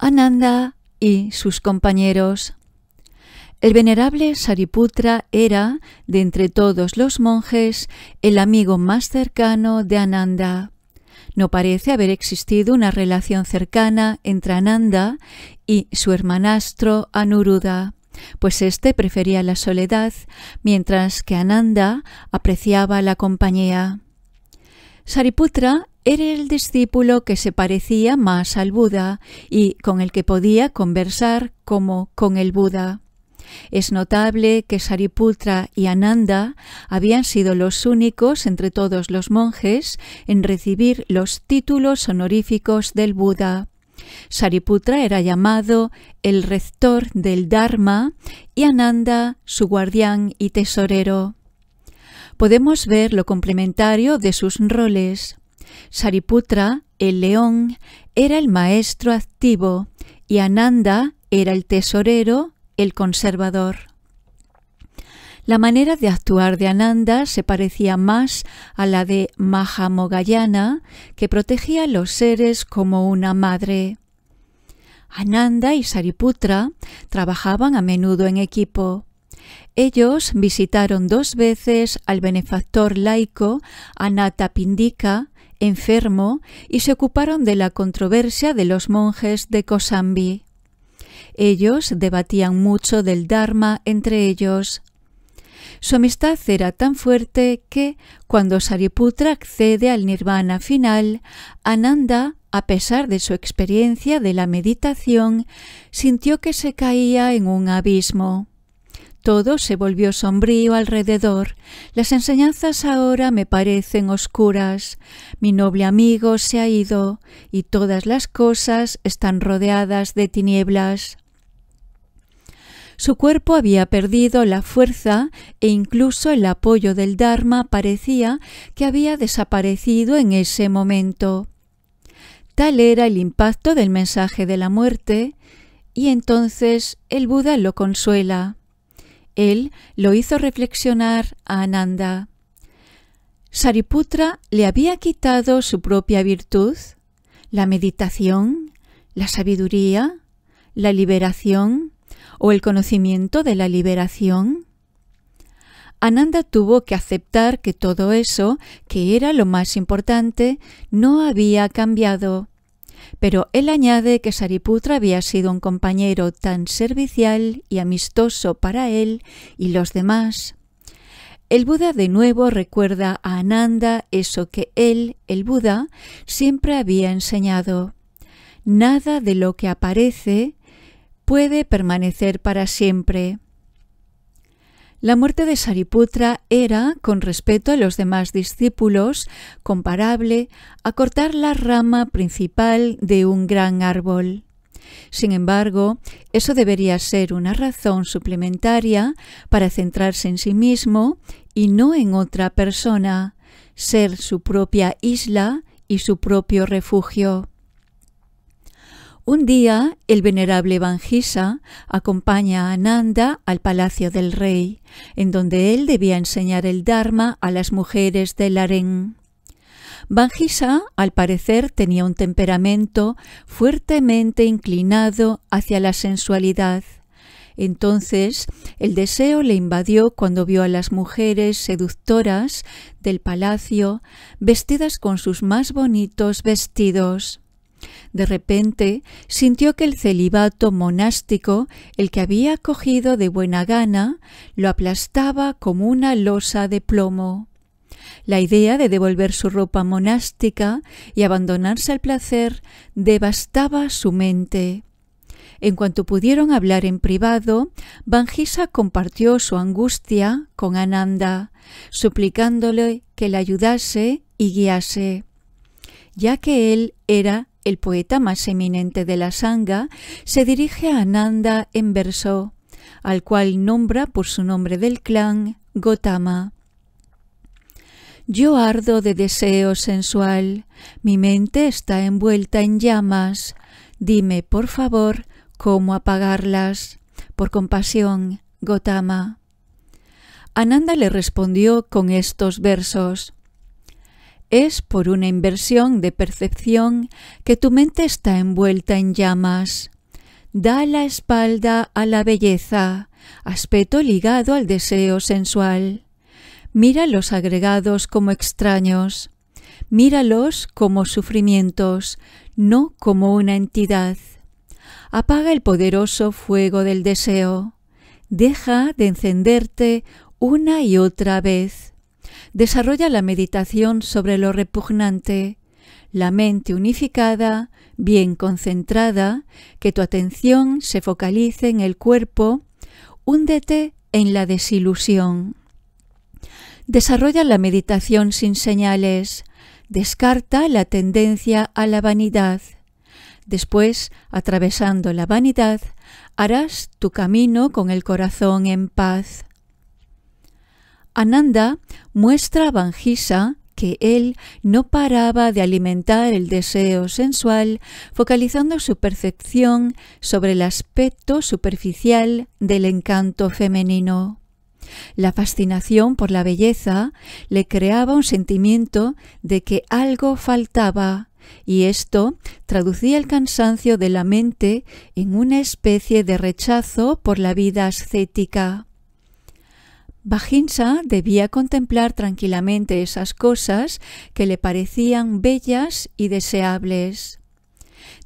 Ananda y sus compañeros. El venerable Sariputra era, de entre todos los monjes, el amigo más cercano de Ananda. No parece haber existido una relación cercana entre Ananda y su hermanastro Anuruda, pues éste prefería la soledad, mientras que Ananda apreciaba la compañía. Sariputra era el discípulo que se parecía más al Buda y con el que podía conversar como con el Buda. Es notable que Sariputra y Ananda habían sido los únicos entre todos los monjes en recibir los títulos honoríficos del Buda. Sariputra era llamado el rector del Dharma y Ananda su guardián y tesorero. Podemos ver lo complementario de sus roles. Sariputra, el león, era el maestro activo y Ananda era el tesorero, el conservador. La manera de actuar de Ananda se parecía más a la de Mahamogayana, que protegía a los seres como una madre. Ananda y Sariputra trabajaban a menudo en equipo. Ellos visitaron dos veces al benefactor laico Pindika enfermo y se ocuparon de la controversia de los monjes de Kosambi. Ellos debatían mucho del Dharma entre ellos. Su amistad era tan fuerte que, cuando Sariputra accede al nirvana final, Ananda, a pesar de su experiencia de la meditación, sintió que se caía en un abismo. Todo se volvió sombrío alrededor. Las enseñanzas ahora me parecen oscuras. Mi noble amigo se ha ido y todas las cosas están rodeadas de tinieblas. Su cuerpo había perdido la fuerza e incluso el apoyo del Dharma parecía que había desaparecido en ese momento. Tal era el impacto del mensaje de la muerte, y entonces el Buda lo consuela. Él lo hizo reflexionar a Ananda. Sariputra le había quitado su propia virtud, la meditación, la sabiduría, la liberación o el conocimiento de la liberación. Ananda tuvo que aceptar que todo eso, que era lo más importante, no había cambiado pero él añade que Sariputra había sido un compañero tan servicial y amistoso para él y los demás. El Buda de nuevo recuerda a Ananda eso que él, el Buda, siempre había enseñado. Nada de lo que aparece puede permanecer para siempre. La muerte de Sariputra era, con respeto a los demás discípulos, comparable a cortar la rama principal de un gran árbol. Sin embargo, eso debería ser una razón suplementaria para centrarse en sí mismo y no en otra persona, ser su propia isla y su propio refugio. Un día el venerable Vanjisa acompaña a Nanda al palacio del rey, en donde él debía enseñar el Dharma a las mujeres del harén. Banjisa, al parecer, tenía un temperamento fuertemente inclinado hacia la sensualidad. Entonces el deseo le invadió cuando vio a las mujeres seductoras del palacio vestidas con sus más bonitos vestidos. De repente sintió que el celibato monástico, el que había cogido de buena gana, lo aplastaba como una losa de plomo. La idea de devolver su ropa monástica y abandonarse al placer devastaba su mente. En cuanto pudieron hablar en privado, Bangisa compartió su angustia con Ananda, suplicándole que la ayudase y guiase, ya que él era el poeta más eminente de la Sangha, se dirige a Ananda en verso, al cual nombra por su nombre del clan Gotama. Yo ardo de deseo sensual, mi mente está envuelta en llamas. Dime, por favor, cómo apagarlas. Por compasión, Gotama. Ananda le respondió con estos versos. Es por una inversión de percepción que tu mente está envuelta en llamas. Da la espalda a la belleza, aspecto ligado al deseo sensual. Mira los agregados como extraños. Míralos como sufrimientos, no como una entidad. Apaga el poderoso fuego del deseo. Deja de encenderte una y otra vez desarrolla la meditación sobre lo repugnante, la mente unificada, bien concentrada, que tu atención se focalice en el cuerpo, húndete en la desilusión. Desarrolla la meditación sin señales, descarta la tendencia a la vanidad. Después, atravesando la vanidad, harás tu camino con el corazón en paz. Ananda muestra a Vanjisa que él no paraba de alimentar el deseo sensual, focalizando su percepción sobre el aspecto superficial del encanto femenino. La fascinación por la belleza le creaba un sentimiento de que algo faltaba, y esto traducía el cansancio de la mente en una especie de rechazo por la vida ascética. Bajinsa debía contemplar tranquilamente esas cosas que le parecían bellas y deseables.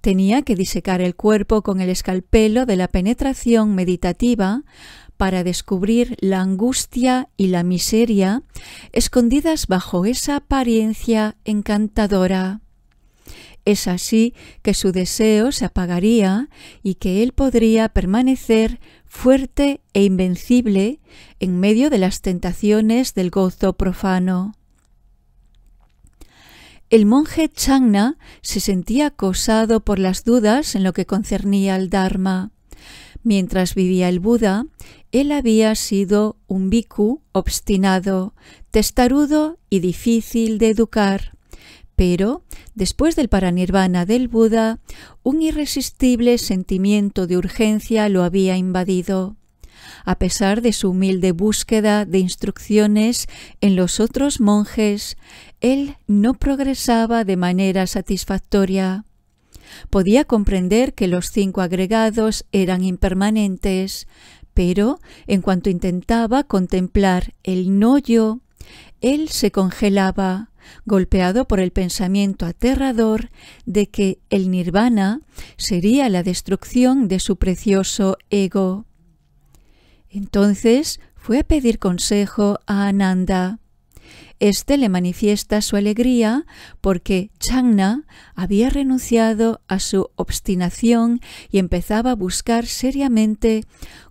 Tenía que disecar el cuerpo con el escalpelo de la penetración meditativa para descubrir la angustia y la miseria escondidas bajo esa apariencia encantadora. Es así que su deseo se apagaría y que él podría permanecer fuerte e invencible en medio de las tentaciones del gozo profano. El monje Changna se sentía acosado por las dudas en lo que concernía al Dharma. Mientras vivía el Buda, él había sido un bhikkhu obstinado, testarudo y difícil de educar. Pero, después del paranirvana del Buda, un irresistible sentimiento de urgencia lo había invadido. A pesar de su humilde búsqueda de instrucciones en los otros monjes, él no progresaba de manera satisfactoria. Podía comprender que los cinco agregados eran impermanentes, pero en cuanto intentaba contemplar el no yo, él se congelaba, golpeado por el pensamiento aterrador de que el nirvana sería la destrucción de su precioso ego. Entonces fue a pedir consejo a Ananda. Este le manifiesta su alegría porque Changna había renunciado a su obstinación y empezaba a buscar seriamente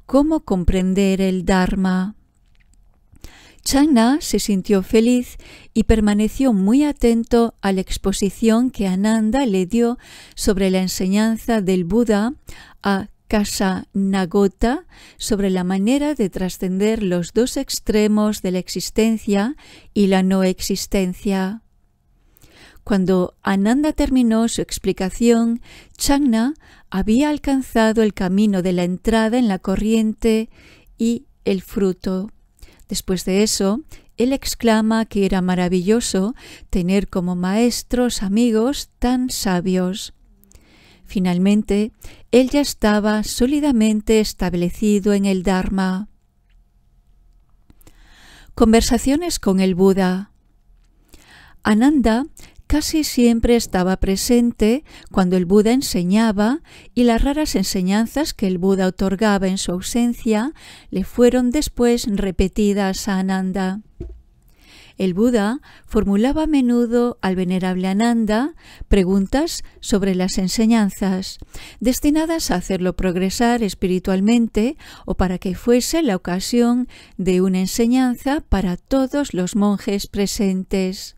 cómo comprender el Dharma. Changna se sintió feliz y permaneció muy atento a la exposición que Ananda le dio sobre la enseñanza del Buda a Kasa Nagota sobre la manera de trascender los dos extremos de la existencia y la no existencia. Cuando Ananda terminó su explicación, Changna había alcanzado el camino de la entrada en la corriente y el fruto. Después de eso, él exclama que era maravilloso tener como maestros amigos tan sabios. Finalmente, él ya estaba sólidamente establecido en el Dharma. Conversaciones con el Buda. Ananda casi siempre estaba presente cuando el Buda enseñaba y las raras enseñanzas que el Buda otorgaba en su ausencia le fueron después repetidas a Ananda. El Buda formulaba a menudo al venerable Ananda preguntas sobre las enseñanzas, destinadas a hacerlo progresar espiritualmente o para que fuese la ocasión de una enseñanza para todos los monjes presentes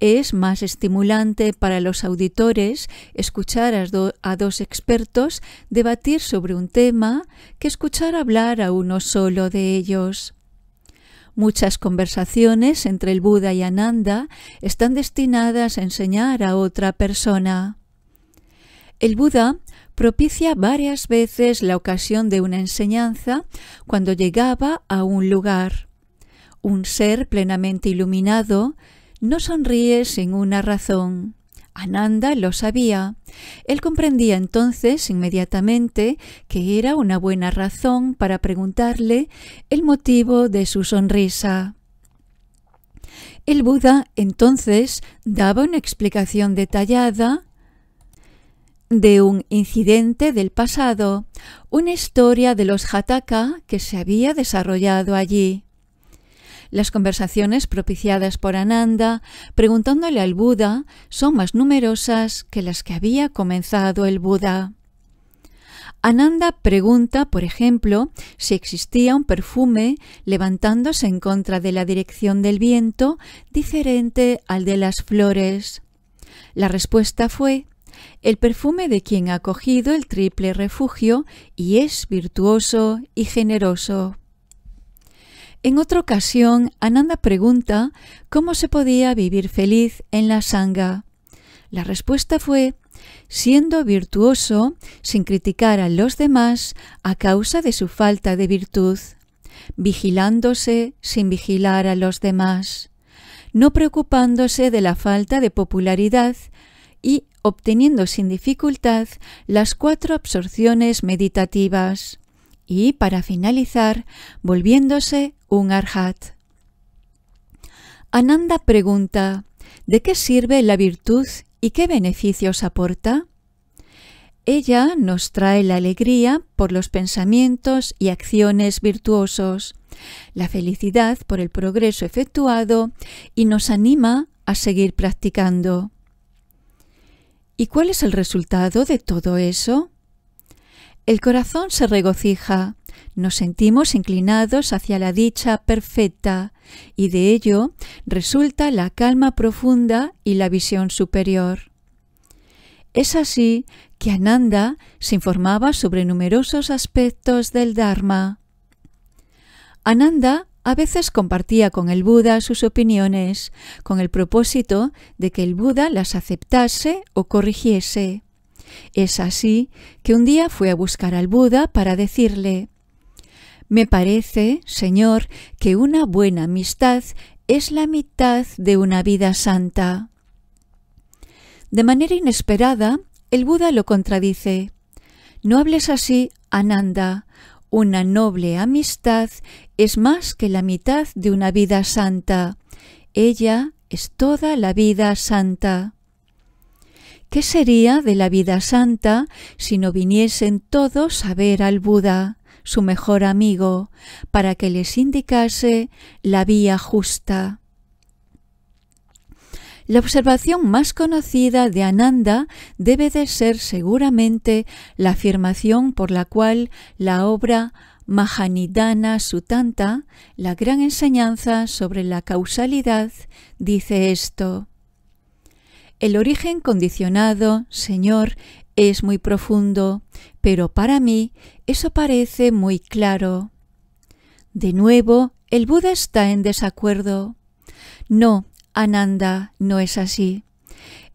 es más estimulante para los auditores escuchar a, dos expertos debatir sobre un tema que escuchar hablar a uno solo de ellos. Muchas conversaciones entre el Buda y Ananda están destinadas a enseñar a otra persona. El Buda propicia varias veces la ocasión de una enseñanza cuando llegaba a un lugar. Un ser plenamente iluminado no sonríe sin una razón. Ananda lo sabía. Él comprendía entonces inmediatamente que era una buena razón para preguntarle el motivo de su sonrisa. El Buda entonces daba una explicación detallada de un incidente del pasado, una historia de los Hataka que se había desarrollado allí. Las conversaciones propiciadas por Ananda, preguntándole al Buda, son más numerosas que las que había comenzado el Buda. Ananda pregunta, por ejemplo, si existía un perfume levantándose en contra de la dirección del viento diferente al de las flores. La respuesta fue el perfume de quien ha cogido el triple refugio y es virtuoso y generoso. En otra ocasión, Ananda pregunta cómo se podía vivir feliz en la sangha. La respuesta fue siendo virtuoso sin criticar a los demás a causa de su falta de virtud, vigilándose sin vigilar a los demás, no preocupándose de la falta de popularidad y obteniendo sin dificultad las cuatro absorciones meditativas y, para finalizar, volviéndose arhat. Ananda pregunta, ¿de qué sirve la virtud y qué beneficios aporta? Ella nos trae la alegría por los pensamientos y acciones virtuosos, la felicidad por el progreso efectuado y nos anima a seguir practicando. ¿Y cuál es el resultado de todo eso? El corazón se regocija, nos sentimos inclinados hacia la dicha perfecta y de ello resulta la calma profunda y la visión superior. Es así que Ananda se informaba sobre numerosos aspectos del Dharma. Ananda a veces compartía con el Buda sus opiniones, con el propósito de que el Buda las aceptase o corrigiese. Es así que un día fue a buscar al Buda para decirle me parece, Señor, que una buena amistad es la mitad de una vida santa. De manera inesperada, el Buda lo contradice. No hables así, Ananda. Una noble amistad es más que la mitad de una vida santa. Ella es toda la vida santa. ¿Qué sería de la vida santa si no viniesen todos a ver al Buda? su mejor amigo, para que les indicase la vía justa. La observación más conocida de Ananda debe de ser seguramente la afirmación por la cual la obra Mahanidana Sutanta, la gran enseñanza sobre la causalidad, dice esto. El origen condicionado, Señor, es muy profundo, pero para mí eso parece muy claro. De nuevo, el Buda está en desacuerdo. No, Ananda, no es así.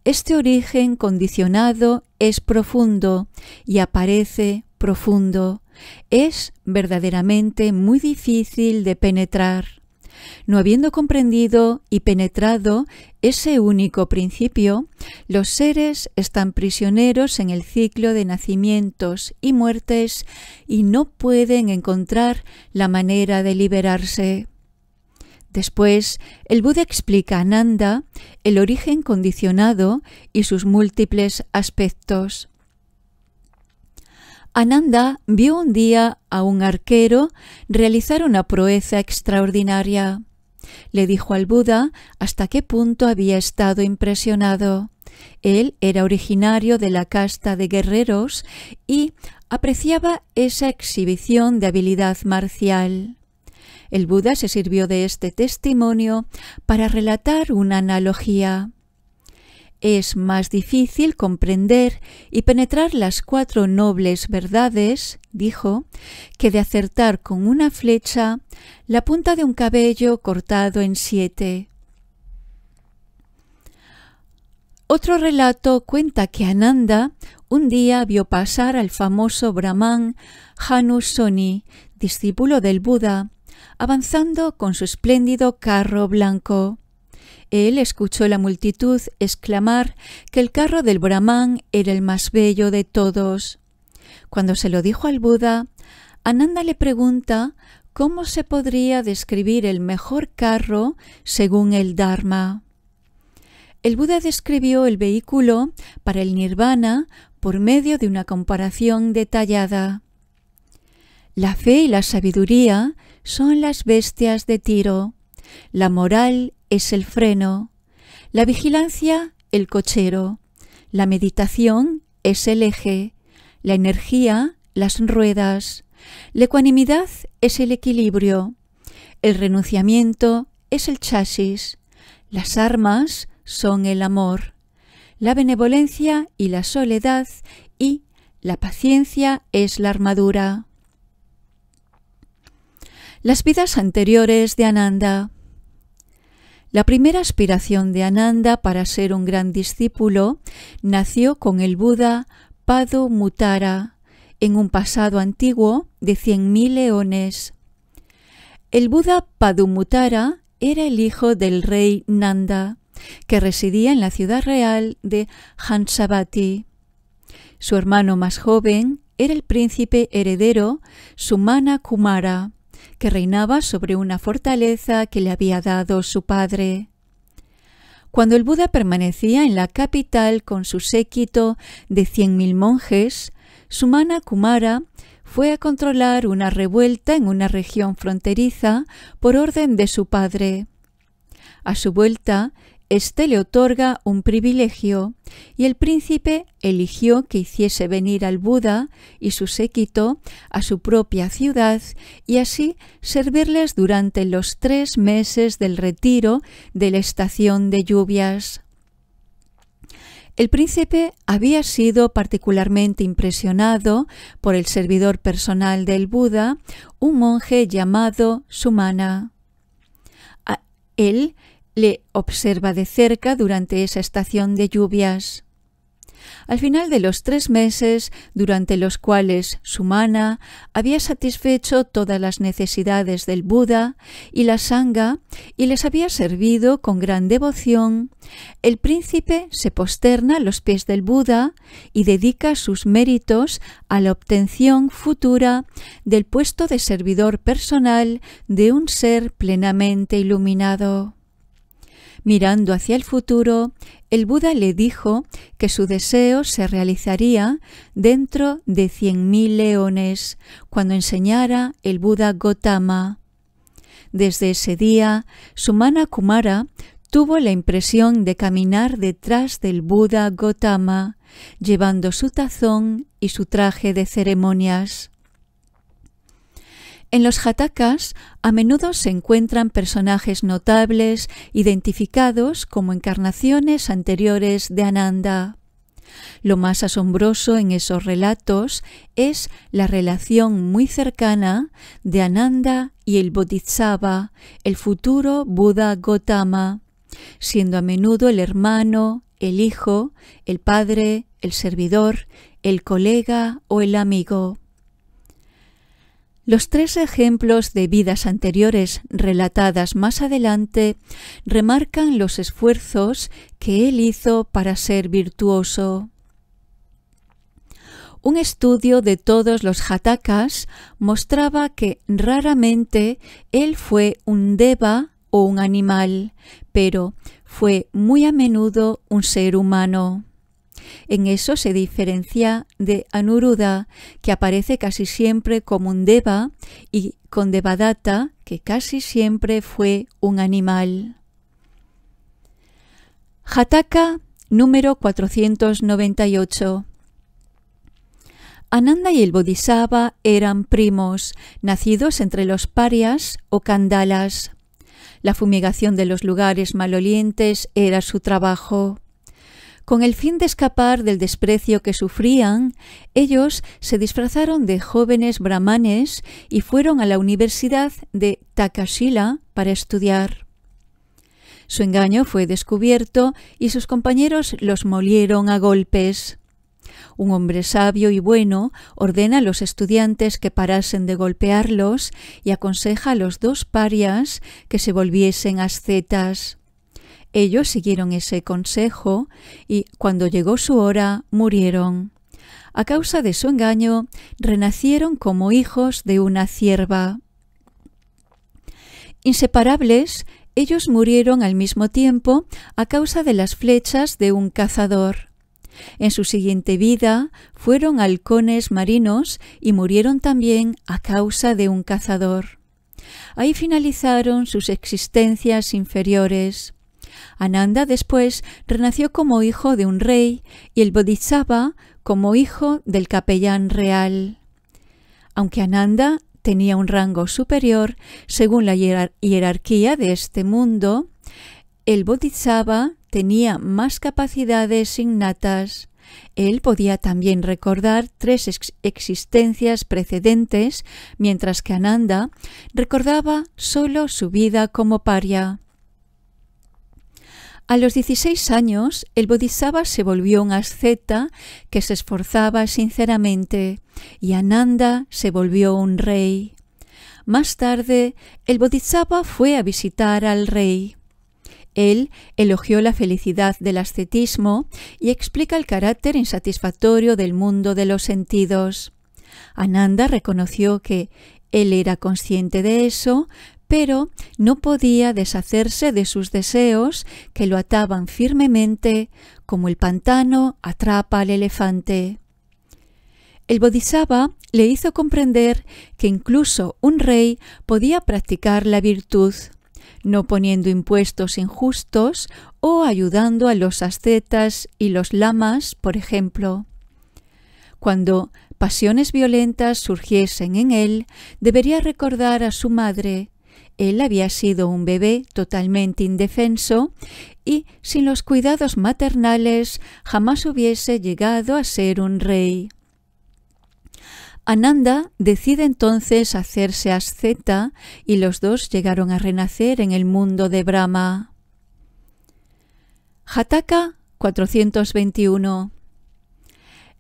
Este origen condicionado es profundo y aparece profundo. Es verdaderamente muy difícil de penetrar. No habiendo comprendido y penetrado ese único principio, los seres están prisioneros en el ciclo de nacimientos y muertes y no pueden encontrar la manera de liberarse. Después, el Buda explica a Nanda el origen condicionado y sus múltiples aspectos. Ananda vio un día a un arquero realizar una proeza extraordinaria. Le dijo al Buda hasta qué punto había estado impresionado. Él era originario de la casta de guerreros y apreciaba esa exhibición de habilidad marcial. El Buda se sirvió de este testimonio para relatar una analogía es más difícil comprender y penetrar las cuatro nobles verdades, dijo, que de acertar con una flecha la punta de un cabello cortado en siete. Otro relato cuenta que Ananda un día vio pasar al famoso brahman Soni, discípulo del Buda, avanzando con su espléndido carro blanco. Él escuchó la multitud exclamar que el carro del Brahman era el más bello de todos. Cuando se lo dijo al Buda, Ananda le pregunta cómo se podría describir el mejor carro según el Dharma. El Buda describió el vehículo para el nirvana por medio de una comparación detallada. La fe y la sabiduría son las bestias de tiro. La moral es el freno, la vigilancia el cochero, la meditación es el eje, la energía las ruedas, la ecuanimidad es el equilibrio, el renunciamiento es el chasis, las armas son el amor, la benevolencia y la soledad y la paciencia es la armadura. Las vidas anteriores de Ananda la primera aspiración de Ananda para ser un gran discípulo nació con el Buda Padu Mutara en un pasado antiguo de 100.000 leones. El Buda Padumutara era el hijo del rey Nanda, que residía en la ciudad real de Hansabati. Su hermano más joven era el príncipe heredero Sumana Kumara, que reinaba sobre una fortaleza que le había dado su padre. Cuando el Buda permanecía en la capital con su séquito de cien mil monjes, Sumana Kumara fue a controlar una revuelta en una región fronteriza por orden de su padre. A su vuelta, este le otorga un privilegio y el príncipe eligió que hiciese venir al Buda y su séquito a su propia ciudad y así servirles durante los tres meses del retiro de la estación de lluvias. El príncipe había sido particularmente impresionado por el servidor personal del Buda, un monje llamado Sumana. A él le observa de cerca durante esa estación de lluvias. Al final de los tres meses, durante los cuales Sumana había satisfecho todas las necesidades del Buda y la Sangha y les había servido con gran devoción, el príncipe se posterna a los pies del Buda y dedica sus méritos a la obtención futura del puesto de servidor personal de un ser plenamente iluminado. Mirando hacia el futuro, el Buda le dijo que su deseo se realizaría dentro de cien mil leones, cuando enseñara el Buda Gotama. Desde ese día, Sumana Kumara tuvo la impresión de caminar detrás del Buda Gotama, llevando su tazón y su traje de ceremonias. En los jatakas a menudo se encuentran personajes notables identificados como encarnaciones anteriores de Ananda. Lo más asombroso en esos relatos es la relación muy cercana de Ananda y el Bodhisattva, el futuro Buda Gotama, siendo a menudo el hermano, el hijo, el padre, el servidor, el colega o el amigo. Los tres ejemplos de vidas anteriores relatadas más adelante remarcan los esfuerzos que él hizo para ser virtuoso. Un estudio de todos los hatakas mostraba que raramente él fue un deva o un animal, pero fue muy a menudo un ser humano. En eso se diferencia de Anuruda, que aparece casi siempre como un deva, y con Devadatta, que casi siempre fue un animal. Jataka, número 498 Ananda y el Bodhisattva eran primos, nacidos entre los parias o candalas. La fumigación de los lugares malolientes era su trabajo. Con el fin de escapar del desprecio que sufrían, ellos se disfrazaron de jóvenes brahmanes y fueron a la Universidad de Takashila para estudiar. Su engaño fue descubierto y sus compañeros los molieron a golpes. Un hombre sabio y bueno ordena a los estudiantes que parasen de golpearlos y aconseja a los dos parias que se volviesen ascetas. Ellos siguieron ese consejo y cuando llegó su hora murieron. A causa de su engaño, renacieron como hijos de una cierva. Inseparables, ellos murieron al mismo tiempo a causa de las flechas de un cazador. En su siguiente vida fueron halcones marinos y murieron también a causa de un cazador. Ahí finalizaron sus existencias inferiores. Ananda después renació como hijo de un rey y el Bodhisattva como hijo del capellán real. Aunque Ananda tenía un rango superior, según la hierarquía de este mundo, el Bodhisattva tenía más capacidades innatas. Él podía también recordar tres existencias precedentes, mientras que Ananda recordaba solo su vida como paria. A los 16 años, el Bodhisattva se volvió un asceta que se esforzaba sinceramente y Ananda se volvió un rey. Más tarde, el Bodhisattva fue a visitar al rey. Él elogió la felicidad del ascetismo y explica el carácter insatisfactorio del mundo de los sentidos. Ananda reconoció que él era consciente de eso, pero no podía deshacerse de sus deseos que lo ataban firmemente como el pantano atrapa al elefante. El Bodhisattva le hizo comprender que incluso un rey podía practicar la virtud, no poniendo impuestos injustos o ayudando a los ascetas y los lamas, por ejemplo. Cuando pasiones violentas surgiesen en él, debería recordar a su madre, él había sido un bebé totalmente indefenso y sin los cuidados maternales jamás hubiese llegado a ser un rey. Ananda decide entonces hacerse asceta y los dos llegaron a renacer en el mundo de Brahma. Hataka 421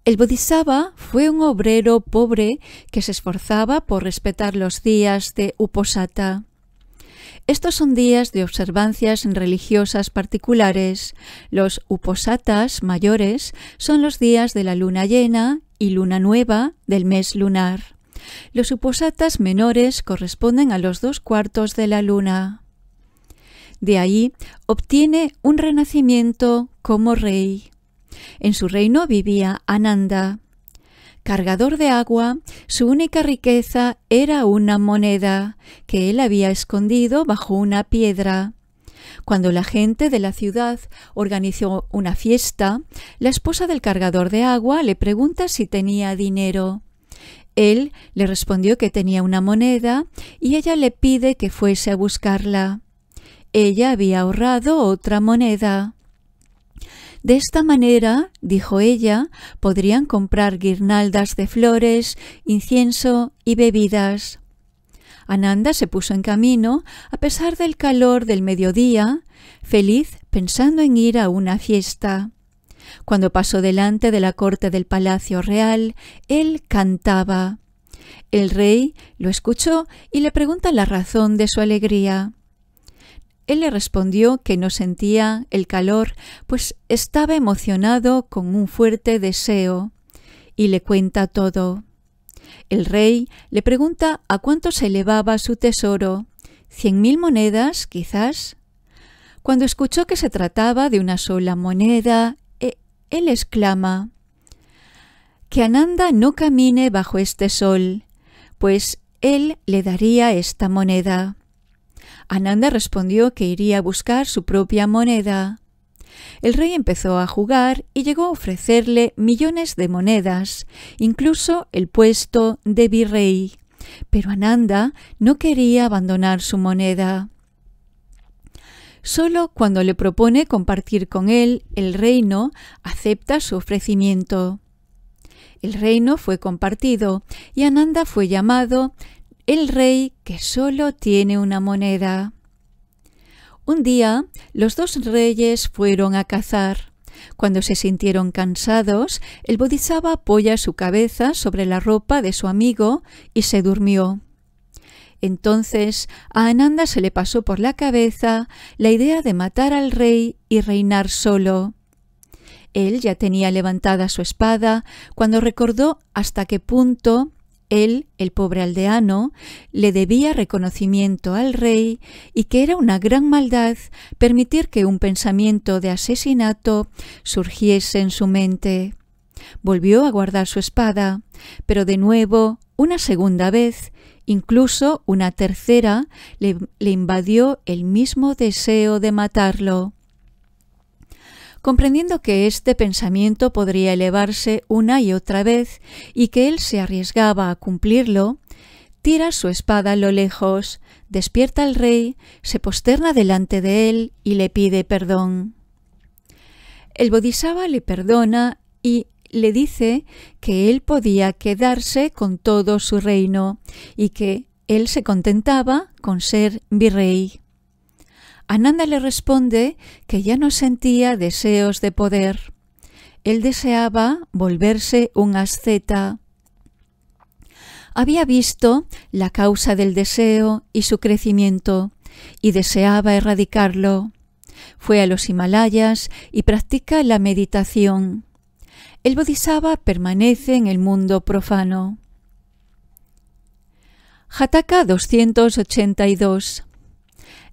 el Bodhisattva fue un obrero pobre que se esforzaba por respetar los días de Uposatha. Estos son días de observancias religiosas particulares. Los uposatas mayores son los días de la luna llena y luna nueva del mes lunar. Los uposatas menores corresponden a los dos cuartos de la luna. De ahí obtiene un renacimiento como rey. En su reino vivía Ananda cargador de agua, su única riqueza era una moneda que él había escondido bajo una piedra. Cuando la gente de la ciudad organizó una fiesta, la esposa del cargador de agua le pregunta si tenía dinero. Él le respondió que tenía una moneda y ella le pide que fuese a buscarla. Ella había ahorrado otra moneda. De esta manera, dijo ella, podrían comprar guirnaldas de flores, incienso y bebidas. Ananda se puso en camino, a pesar del calor del mediodía, feliz pensando en ir a una fiesta. Cuando pasó delante de la corte del Palacio Real, él cantaba. El rey lo escuchó y le pregunta la razón de su alegría. Él le respondió que no sentía el calor, pues estaba emocionado con un fuerte deseo, y le cuenta todo. El rey le pregunta a cuánto se elevaba su tesoro. ¿Cien mil monedas, quizás? Cuando escuchó que se trataba de una sola moneda, e, él exclama Que Ananda no camine bajo este sol, pues él le daría esta moneda. Ananda respondió que iría a buscar su propia moneda. El rey empezó a jugar y llegó a ofrecerle millones de monedas, incluso el puesto de virrey. Pero Ananda no quería abandonar su moneda. Solo cuando le propone compartir con él el reino, acepta su ofrecimiento. El reino fue compartido y Ananda fue llamado el rey que solo tiene una moneda. Un día los dos reyes fueron a cazar. Cuando se sintieron cansados, el bodhisattva apoya su cabeza sobre la ropa de su amigo y se durmió. Entonces a Ananda se le pasó por la cabeza la idea de matar al rey y reinar solo. Él ya tenía levantada su espada cuando recordó hasta qué punto él, el pobre aldeano, le debía reconocimiento al rey y que era una gran maldad permitir que un pensamiento de asesinato surgiese en su mente. Volvió a guardar su espada, pero de nuevo, una segunda vez, incluso una tercera, le, invadió el mismo deseo de matarlo comprendiendo que este pensamiento podría elevarse una y otra vez y que él se arriesgaba a cumplirlo, tira su espada a lo lejos, despierta al rey, se posterna delante de él y le pide perdón. El bodhisattva le perdona y le dice que él podía quedarse con todo su reino y que él se contentaba con ser virrey. Ananda le responde que ya no sentía deseos de poder. Él deseaba volverse un asceta. Había visto la causa del deseo y su crecimiento y deseaba erradicarlo. Fue a los Himalayas y practica la meditación. El bodhisattva permanece en el mundo profano. Jataka 282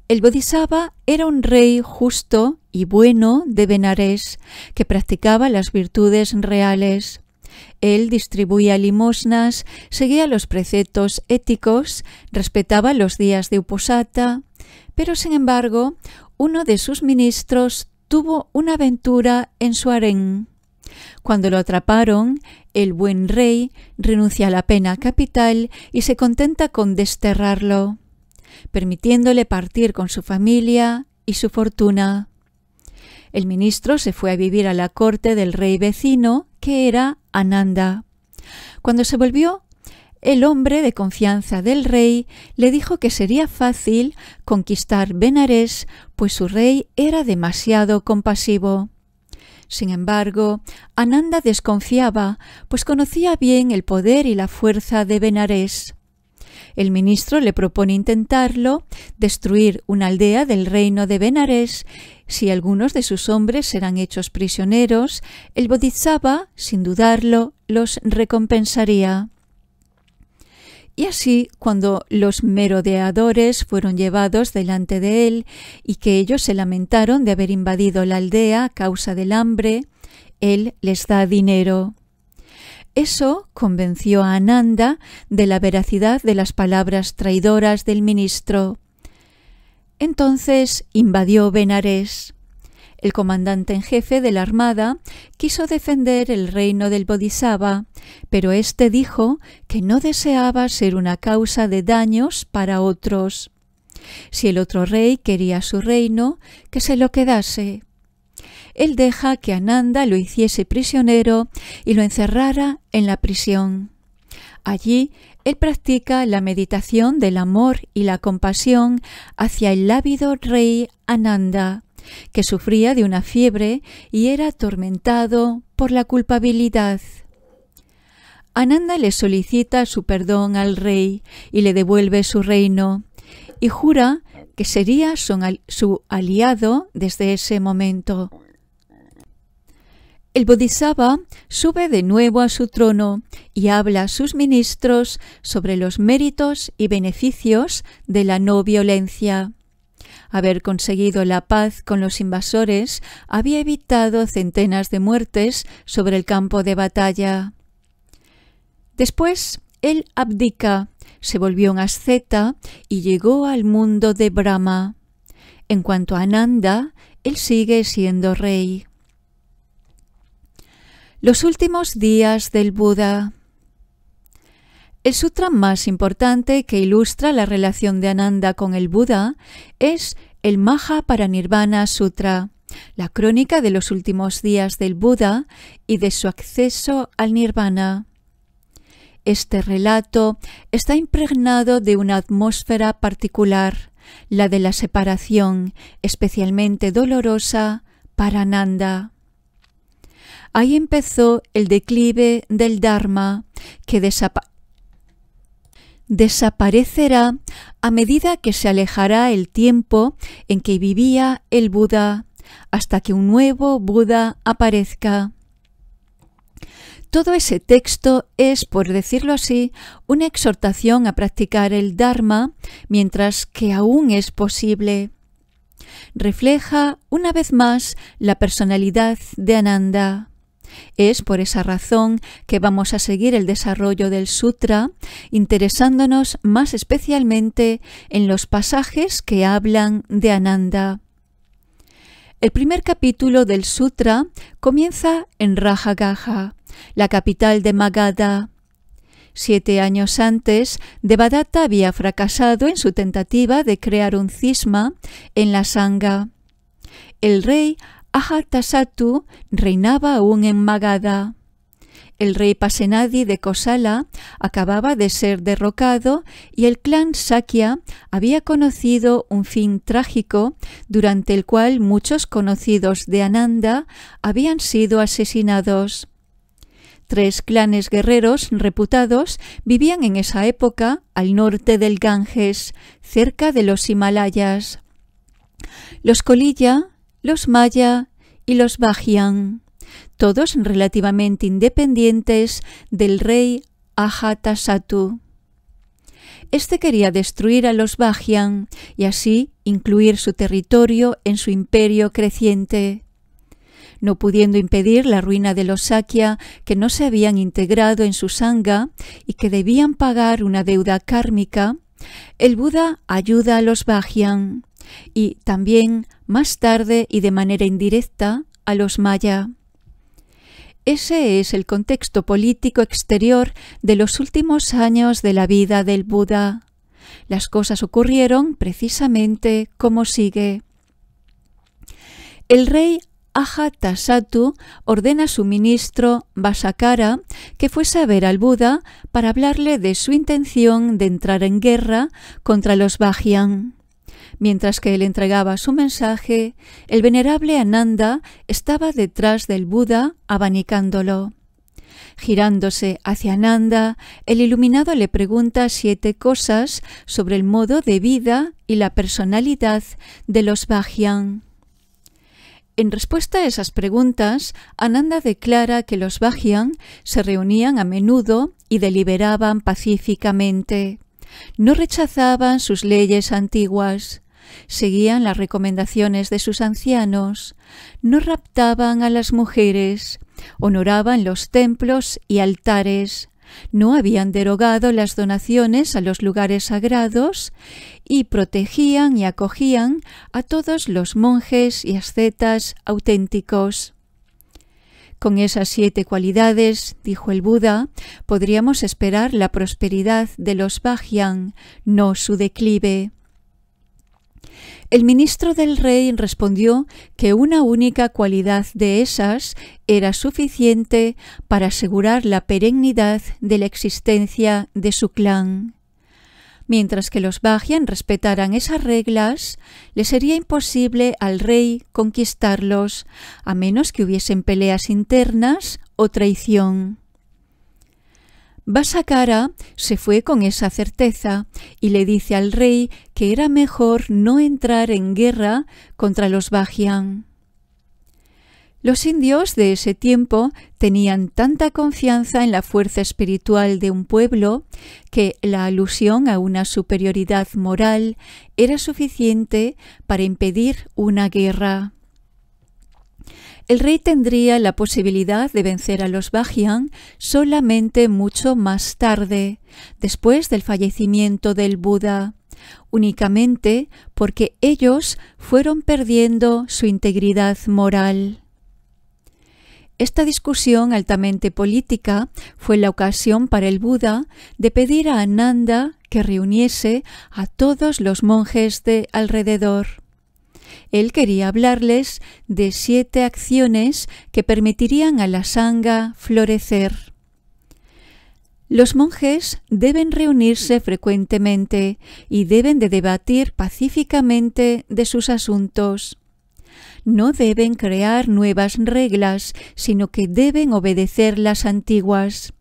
el Bodhisattva era un rey justo y bueno de Benares, que practicaba las virtudes reales. Él distribuía limosnas, seguía los preceptos éticos, respetaba los días de Uposata, pero sin embargo, uno de sus ministros tuvo una aventura en su harén. Cuando lo atraparon, el buen rey renuncia a la pena capital y se contenta con desterrarlo permitiéndole partir con su familia y su fortuna. El ministro se fue a vivir a la corte del rey vecino, que era Ananda. Cuando se volvió, el hombre de confianza del rey le dijo que sería fácil conquistar Benares, pues su rey era demasiado compasivo. Sin embargo, Ananda desconfiaba, pues conocía bien el poder y la fuerza de Benares. El ministro le propone intentarlo, destruir una aldea del reino de Benares, si algunos de sus hombres serán hechos prisioneros, el Bodhisattva, sin dudarlo, los recompensaría. Y así, cuando los merodeadores fueron llevados delante de él y que ellos se lamentaron de haber invadido la aldea a causa del hambre, él les da dinero. Eso convenció a Ananda de la veracidad de las palabras traidoras del ministro. Entonces invadió Benarés. El comandante en jefe de la armada quiso defender el reino del Bodhisattva, pero éste dijo que no deseaba ser una causa de daños para otros. Si el otro rey quería su reino, que se lo quedase él deja que Ananda lo hiciese prisionero y lo encerrara en la prisión. Allí él practica la meditación del amor y la compasión hacia el lávido rey Ananda, que sufría de una fiebre y era atormentado por la culpabilidad. Ananda le solicita su perdón al rey y le devuelve su reino, y jura que sería su aliado desde ese momento. El Bodhisattva sube de nuevo a su trono y habla a sus ministros sobre los méritos y beneficios de la no violencia. Haber conseguido la paz con los invasores había evitado centenas de muertes sobre el campo de batalla. Después, él abdica, se volvió un asceta y llegó al mundo de Brahma. En cuanto a Ananda, él sigue siendo rey. Los últimos días del Buda. El sutra más importante que ilustra la relación de Ananda con el Buda es el Maha Nirvana Sutra, la crónica de los últimos días del Buda y de su acceso al Nirvana. Este relato está impregnado de una atmósfera particular, la de la separación, especialmente dolorosa, para Ananda. Ahí empezó el declive del Dharma que desaparecerá a medida que se alejará el tiempo en que vivía el Buda, hasta que un nuevo Buda aparezca. Todo ese texto es, por decirlo así, una exhortación a practicar el Dharma mientras que aún es posible. Refleja una vez más la personalidad de Ananda. Es por esa razón que vamos a seguir el desarrollo del sutra, interesándonos más especialmente en los pasajes que hablan de Ananda. El primer capítulo del sutra comienza en Rajagaha, la capital de Magadha. Siete años antes, Devadatta había fracasado en su tentativa de crear un cisma en la Sangha. El rey Ajatasattu reinaba aún en Magadha. El rey Pasenadi de Kosala acababa de ser derrocado y el clan Sakya había conocido un fin trágico durante el cual muchos conocidos de Ananda habían sido asesinados. Tres clanes guerreros reputados vivían en esa época al norte del Ganges, cerca de los Himalayas. Los Colilla los maya y los Bajian, todos relativamente independientes del rey Ajatasattu. Este quería destruir a los Bajian y así incluir su territorio en su imperio creciente. No pudiendo impedir la ruina de los Sakya, que no se habían integrado en su sangha y que debían pagar una deuda kármica, el Buda ayuda a los Bajian y también más tarde y de manera indirecta a los maya. Ese es el contexto político exterior de los últimos años de la vida del Buda. Las cosas ocurrieron precisamente como sigue. El rey Ajatasattu ordena a su ministro Vasakara que fuese a ver al Buda para hablarle de su intención de entrar en guerra contra los Bajian. Mientras que él entregaba su mensaje, el venerable Ananda estaba detrás del Buda abanicándolo. Girándose hacia Ananda, el iluminado le pregunta siete cosas sobre el modo de vida y la personalidad de los Bajian. En respuesta a esas preguntas, Ananda declara que los Bajian se reunían a menudo y deliberaban pacíficamente. No rechazaban sus leyes antiguas seguían las recomendaciones de sus ancianos, no raptaban a las mujeres, honoraban los templos y altares, no habían derogado las donaciones a los lugares sagrados y protegían y acogían a todos los monjes y ascetas auténticos. Con esas siete cualidades, dijo el Buda, podríamos esperar la prosperidad de los Bajian, no su declive. El ministro del rey respondió que una única cualidad de esas era suficiente para asegurar la perennidad de la existencia de su clan. Mientras que los Bajian respetaran esas reglas, le sería imposible al rey conquistarlos, a menos que hubiesen peleas internas o traición. Basakara se fue con esa certeza y le dice al rey que era mejor no entrar en guerra contra los Bajian. Los indios de ese tiempo tenían tanta confianza en la fuerza espiritual de un pueblo que la alusión a una superioridad moral era suficiente para impedir una guerra el rey tendría la posibilidad de vencer a los Bajian solamente mucho más tarde, después del fallecimiento del Buda, únicamente porque ellos fueron perdiendo su integridad moral. Esta discusión altamente política fue la ocasión para el Buda de pedir a Ananda que reuniese a todos los monjes de alrededor. Él quería hablarles de siete acciones que permitirían a la sangha florecer. Los monjes deben reunirse frecuentemente y deben de debatir pacíficamente de sus asuntos. No deben crear nuevas reglas, sino que deben obedecer las antiguas.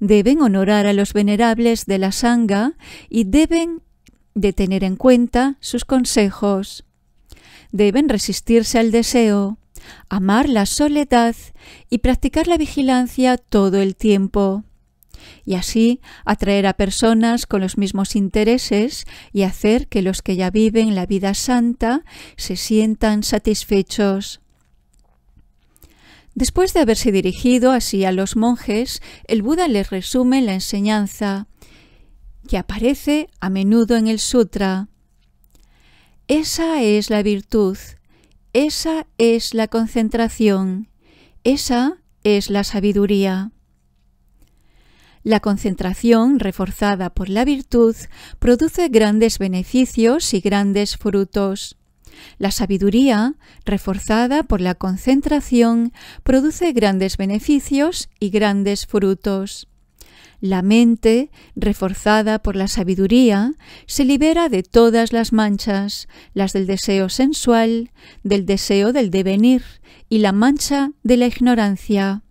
Deben honorar a los venerables de la sangha y deben de tener en cuenta sus consejos deben resistirse al deseo, amar la soledad y practicar la vigilancia todo el tiempo y así atraer a personas con los mismos intereses y hacer que los que ya viven la vida santa se sientan satisfechos. Después de haberse dirigido así a los monjes, el Buda les resume la enseñanza, que aparece a menudo en el Sutra. Esa es la virtud, esa es la concentración, esa es la sabiduría. La concentración reforzada por la virtud produce grandes beneficios y grandes frutos. La sabiduría, reforzada por la concentración, produce grandes beneficios y grandes frutos. La mente, reforzada por la sabiduría, se libera de todas las manchas, las del deseo sensual, del deseo del devenir y la mancha de la ignorancia.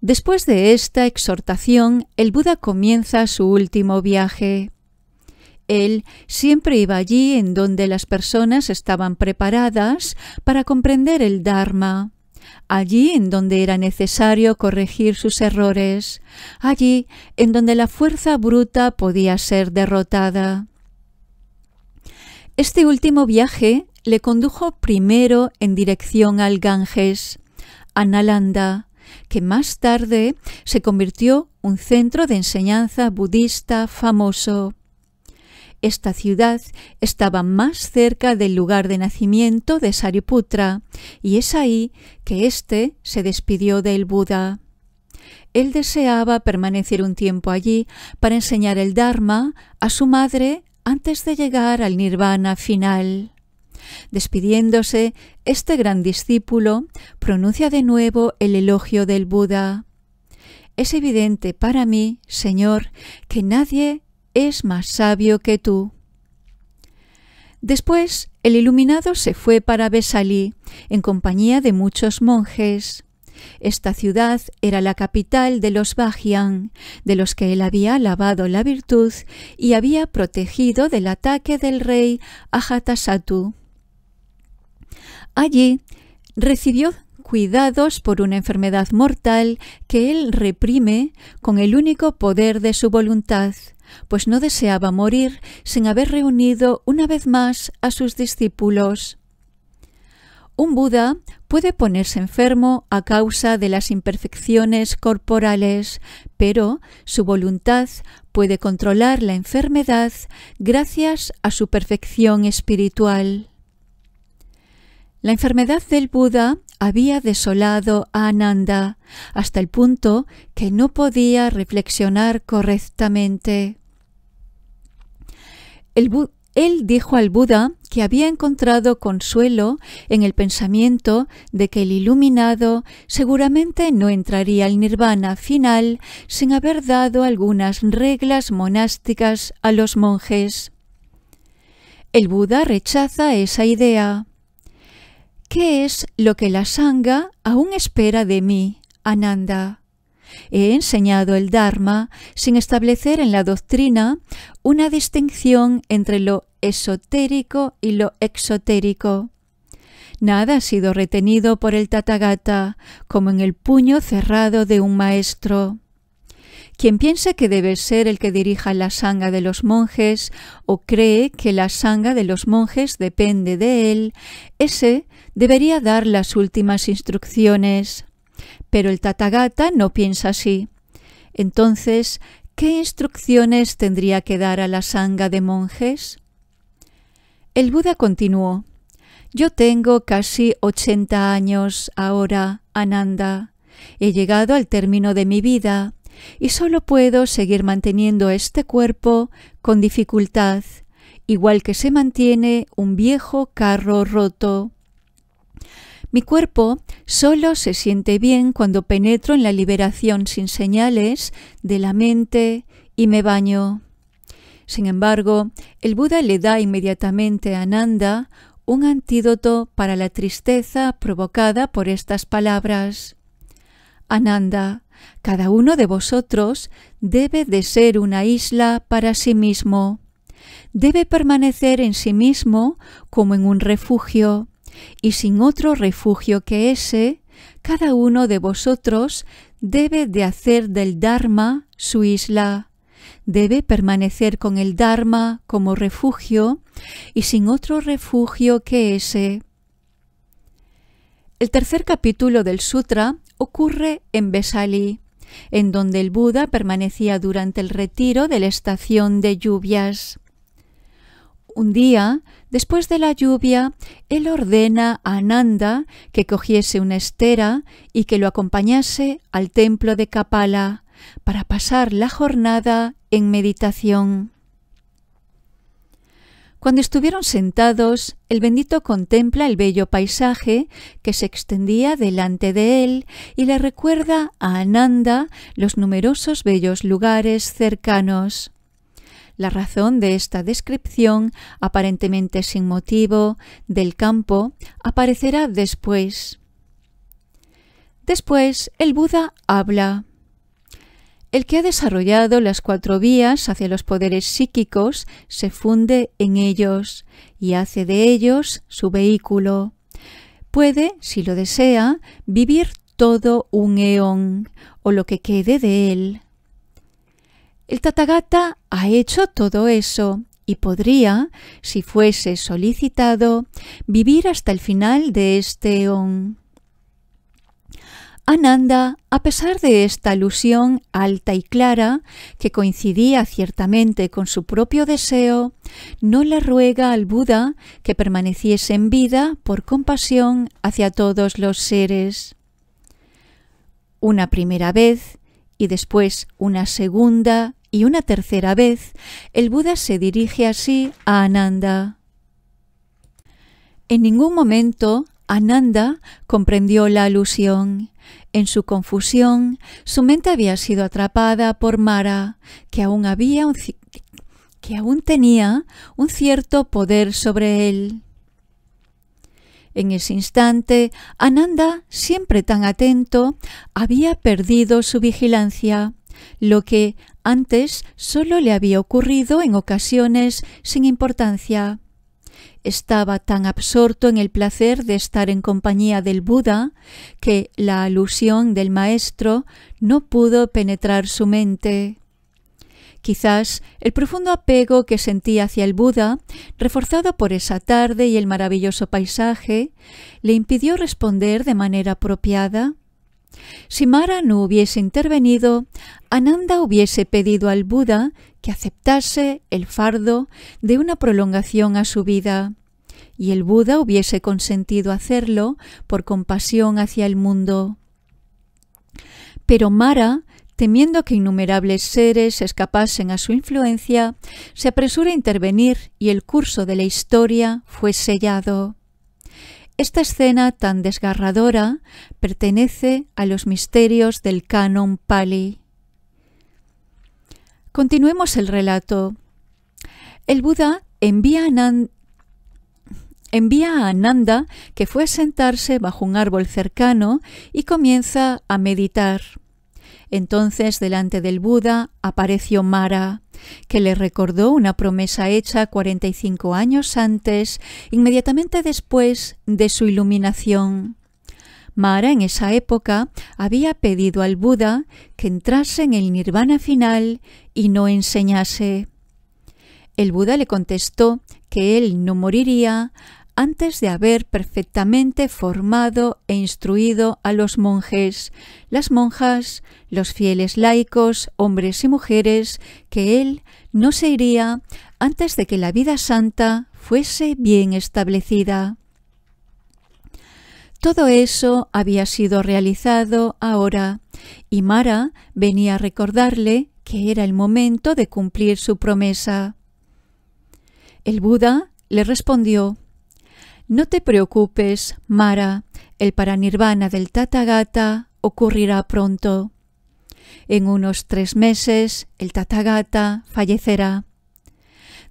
Después de esta exhortación, el Buda comienza su último viaje. Él siempre iba allí en donde las personas estaban preparadas para comprender el Dharma allí en donde era necesario corregir sus errores, allí en donde la fuerza bruta podía ser derrotada. Este último viaje le condujo primero en dirección al Ganges, a Nalanda, que más tarde se convirtió un centro de enseñanza budista famoso. Esta ciudad estaba más cerca del lugar de nacimiento de Sariputra y es ahí que éste se despidió del Buda. Él deseaba permanecer un tiempo allí para enseñar el Dharma a su madre antes de llegar al nirvana final. Despidiéndose, este gran discípulo pronuncia de nuevo el elogio del Buda. Es evidente para mí, Señor, que nadie es más sabio que tú. Después el iluminado se fue para Besalí en compañía de muchos monjes. Esta ciudad era la capital de los Bajian, de los que él había alabado la virtud y había protegido del ataque del rey Ajatasattu. Allí recibió cuidados por una enfermedad mortal que él reprime con el único poder de su voluntad pues no deseaba morir sin haber reunido una vez más a sus discípulos. Un Buda puede ponerse enfermo a causa de las imperfecciones corporales, pero su voluntad puede controlar la enfermedad gracias a su perfección espiritual. La enfermedad del Buda había desolado a Ananda hasta el punto que no podía reflexionar correctamente. él dijo al Buda que había encontrado consuelo en el pensamiento de que el iluminado seguramente no entraría al nirvana final sin haber dado algunas reglas monásticas a los monjes. El Buda rechaza esa idea. ¿Qué es lo que la sangha aún espera de mí, Ananda? He enseñado el Dharma sin establecer en la doctrina una distinción entre lo esotérico y lo exotérico. Nada ha sido retenido por el Tathagata, como en el puño cerrado de un maestro. Quien piense que debe ser el que dirija la sangha de los monjes o cree que la sangha de los monjes depende de él, ese debería dar las últimas instrucciones. Pero el Tathagata no piensa así. Entonces, ¿qué instrucciones tendría que dar a la sanga de monjes? El Buda continuó. Yo tengo casi ochenta años ahora, Ananda. He llegado al término de mi vida y solo puedo seguir manteniendo este cuerpo con dificultad, igual que se mantiene un viejo carro roto. Mi cuerpo solo se siente bien cuando penetro en la liberación sin señales de la mente y me baño. Sin embargo, el Buda le da inmediatamente a Ananda un antídoto para la tristeza provocada por estas palabras. Ananda, cada uno de vosotros debe de ser una isla para sí mismo. Debe permanecer en sí mismo como en un refugio y sin otro refugio que ese, cada uno de vosotros debe de hacer del Dharma su isla, debe permanecer con el Dharma como refugio y sin otro refugio que ese. El tercer capítulo del Sutra ocurre en Vesali, en donde el Buda permanecía durante el retiro de la estación de lluvias. Un día, Después de la lluvia, él ordena a Ananda que cogiese una estera y que lo acompañase al templo de Kapala para pasar la jornada en meditación. Cuando estuvieron sentados, el bendito contempla el bello paisaje que se extendía delante de él y le recuerda a Ananda los numerosos bellos lugares cercanos. La razón de esta descripción, aparentemente sin motivo, del campo, aparecerá después. Después, el Buda habla. El que ha desarrollado las cuatro vías hacia los poderes psíquicos se funde en ellos y hace de ellos su vehículo. Puede, si lo desea, vivir todo un eón o lo que quede de él. El Tathagata ha hecho todo eso y podría, si fuese solicitado, vivir hasta el final de este eón. Ananda, a pesar de esta alusión alta y clara, que coincidía ciertamente con su propio deseo, no le ruega al Buda que permaneciese en vida por compasión hacia todos los seres. Una primera vez y después una segunda y una tercera vez, el Buda se dirige así a Ananda. En ningún momento Ananda comprendió la alusión. En su confusión, su mente había sido atrapada por Mara, que aún, había un que aún tenía un cierto poder sobre él. En ese instante, Ananda, siempre tan atento, había perdido su vigilancia, lo que antes solo le había ocurrido en ocasiones sin importancia. Estaba tan absorto en el placer de estar en compañía del Buda que la alusión del maestro no pudo penetrar su mente. Quizás el profundo apego que sentía hacia el Buda, reforzado por esa tarde y el maravilloso paisaje, le impidió responder de manera apropiada si Mara no hubiese intervenido, Ananda hubiese pedido al Buda que aceptase el fardo de una prolongación a su vida, y el Buda hubiese consentido hacerlo por compasión hacia el mundo. Pero Mara, temiendo que innumerables seres escapasen a su influencia, se apresura a intervenir y el curso de la historia fue sellado. Esta escena tan desgarradora pertenece a los misterios del canon Pali. Continuemos el relato. El Buda envía a, Nanda Ananda que fue a sentarse bajo un árbol cercano y comienza a meditar. Entonces delante del Buda apareció Mara, que le recordó una promesa hecha 45 años antes, inmediatamente después de su iluminación. Mara en esa época había pedido al Buda que entrase en el nirvana final y no enseñase. El Buda le contestó que él no moriría antes de haber perfectamente formado e instruido a los monjes, las monjas, los fieles laicos, hombres y mujeres, que él no se iría antes de que la vida santa fuese bien establecida. Todo eso había sido realizado ahora, y Mara venía a recordarle que era el momento de cumplir su promesa. El Buda le respondió no te preocupes, Mara, el paranirvana del Tathagata ocurrirá pronto. En unos tres meses el Tathagata fallecerá.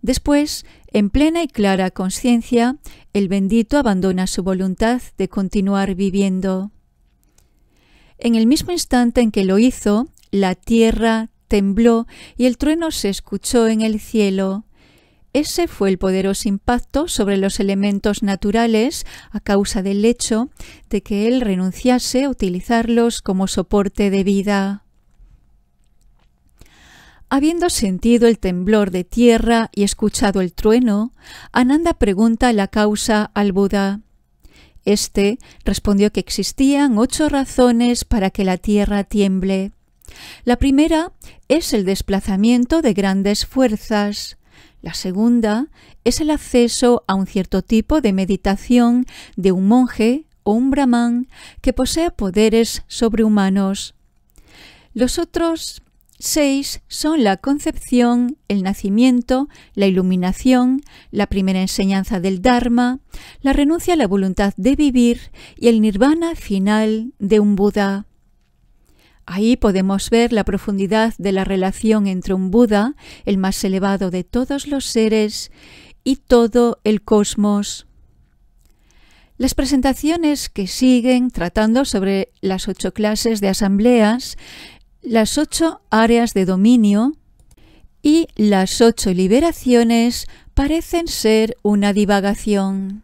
Después, en plena y clara conciencia, el bendito abandona su voluntad de continuar viviendo. En el mismo instante en que lo hizo, la tierra tembló y el trueno se escuchó en el cielo. Ese fue el poderoso impacto sobre los elementos naturales a causa del hecho de que él renunciase a utilizarlos como soporte de vida. Habiendo sentido el temblor de tierra y escuchado el trueno, Ananda pregunta la causa al Buda. Este respondió que existían ocho razones para que la tierra tiemble. La primera es el desplazamiento de grandes fuerzas. La segunda es el acceso a un cierto tipo de meditación de un monje o un brahman que posea poderes sobrehumanos. Los otros seis son la concepción, el nacimiento, la iluminación, la primera enseñanza del Dharma, la renuncia a la voluntad de vivir y el nirvana final de un Buda. Ahí podemos ver la profundidad de la relación entre un Buda, el más elevado de todos los seres, y todo el cosmos. Las presentaciones que siguen tratando sobre las ocho clases de asambleas, las ocho áreas de dominio y las ocho liberaciones parecen ser una divagación.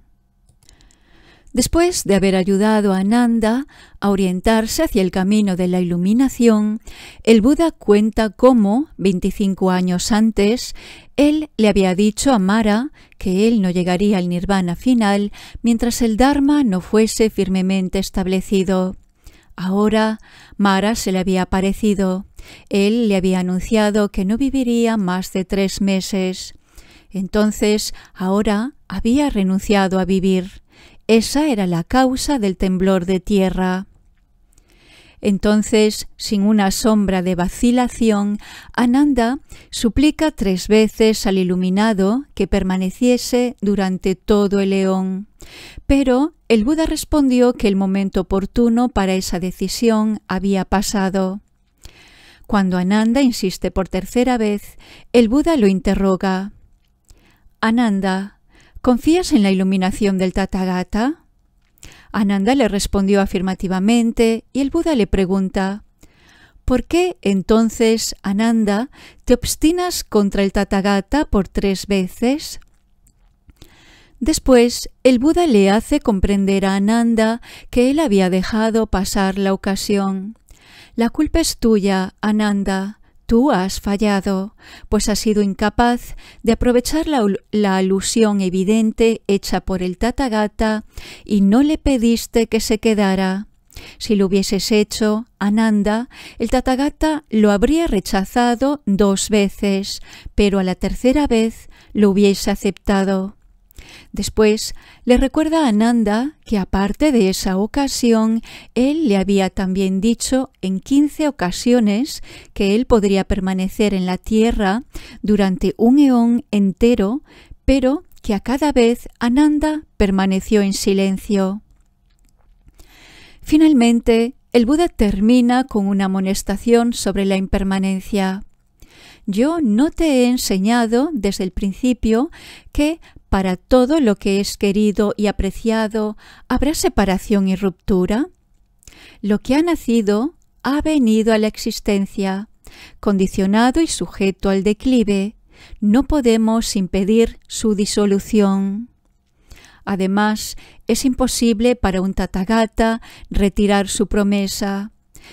Después de haber ayudado a Nanda a orientarse hacia el camino de la iluminación, el Buda cuenta cómo, 25 años antes, él le había dicho a Mara que él no llegaría al nirvana final mientras el Dharma no fuese firmemente establecido. Ahora Mara se le había aparecido. Él le había anunciado que no viviría más de tres meses. Entonces, ahora había renunciado a vivir. Esa era la causa del temblor de tierra. Entonces, sin una sombra de vacilación, Ananda suplica tres veces al iluminado que permaneciese durante todo el león. Pero el Buda respondió que el momento oportuno para esa decisión había pasado. Cuando Ananda insiste por tercera vez, el Buda lo interroga. Ananda, ¿Confías en la iluminación del Tathagata? Ananda le respondió afirmativamente y el Buda le pregunta, ¿Por qué entonces, Ananda, te obstinas contra el Tathagata por tres veces? Después, el Buda le hace comprender a Ananda que él había dejado pasar la ocasión. La culpa es tuya, Ananda. Tú has fallado, pues has sido incapaz de aprovechar la, alusión evidente hecha por el tatagata y no le pediste que se quedara. Si lo hubieses hecho, Ananda, el tatagata lo habría rechazado dos veces, pero a la tercera vez lo hubiese aceptado. Después le recuerda a Ananda que aparte de esa ocasión, él le había también dicho en quince ocasiones que él podría permanecer en la tierra durante un eón entero, pero que a cada vez Ananda permaneció en silencio. Finalmente, el Buda termina con una amonestación sobre la impermanencia. Yo no te he enseñado desde el principio que para todo lo que es querido y apreciado, ¿habrá separación y ruptura? Lo que ha nacido ha venido a la existencia, condicionado y sujeto al declive. No podemos impedir su disolución. Además, es imposible para un tatagata retirar su promesa.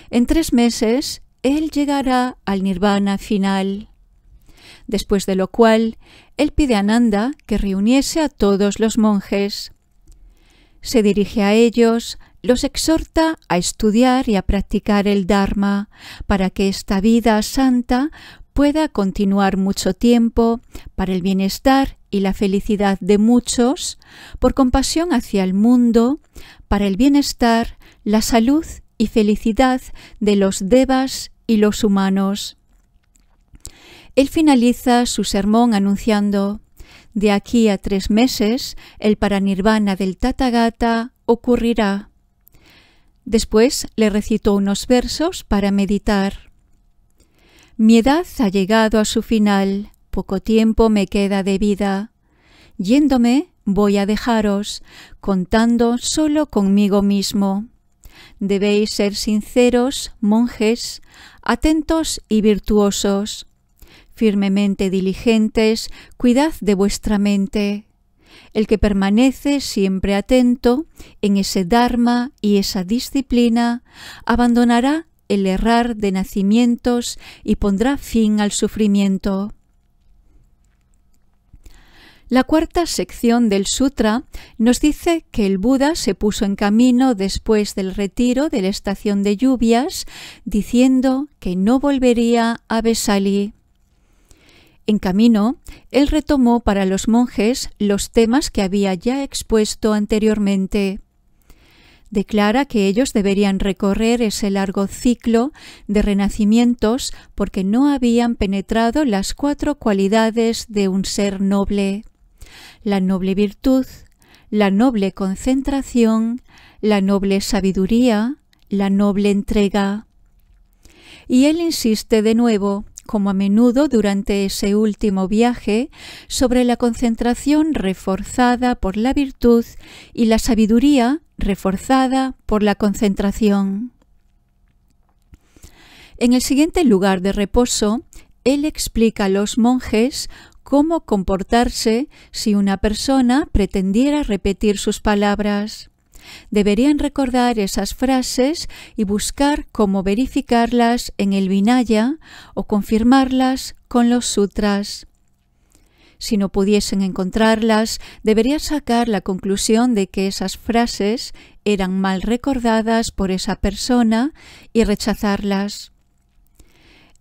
En tres meses, él llegará al nirvana final después de lo cual él pide a Nanda que reuniese a todos los monjes. Se dirige a ellos, los exhorta a estudiar y a practicar el Dharma, para que esta vida santa pueda continuar mucho tiempo para el bienestar y la felicidad de muchos, por compasión hacia el mundo, para el bienestar, la salud y felicidad de los devas y los humanos. Él finaliza su sermón anunciando De aquí a tres meses el paranirvana del Tathagata ocurrirá. Después le recitó unos versos para meditar. Mi edad ha llegado a su final, poco tiempo me queda de vida. Yéndome, voy a dejaros, contando solo conmigo mismo. Debéis ser sinceros, monjes, atentos y virtuosos, firmemente diligentes, cuidad de vuestra mente. El que permanece siempre atento en ese Dharma y esa disciplina, abandonará el errar de nacimientos y pondrá fin al sufrimiento. La cuarta sección del sutra nos dice que el Buda se puso en camino después del retiro de la estación de lluvias, diciendo que no volvería a Besali. En camino, él retomó para los monjes los temas que había ya expuesto anteriormente. Declara que ellos deberían recorrer ese largo ciclo de renacimientos porque no habían penetrado las cuatro cualidades de un ser noble. La noble virtud, la noble concentración, la noble sabiduría, la noble entrega. Y él insiste de nuevo como a menudo durante ese último viaje, sobre la concentración reforzada por la virtud y la sabiduría reforzada por la concentración. En el siguiente lugar de reposo, él explica a los monjes cómo comportarse si una persona pretendiera repetir sus palabras. Deberían recordar esas frases y buscar cómo verificarlas en el Vinaya o confirmarlas con los sutras. Si no pudiesen encontrarlas, deberían sacar la conclusión de que esas frases eran mal recordadas por esa persona y rechazarlas.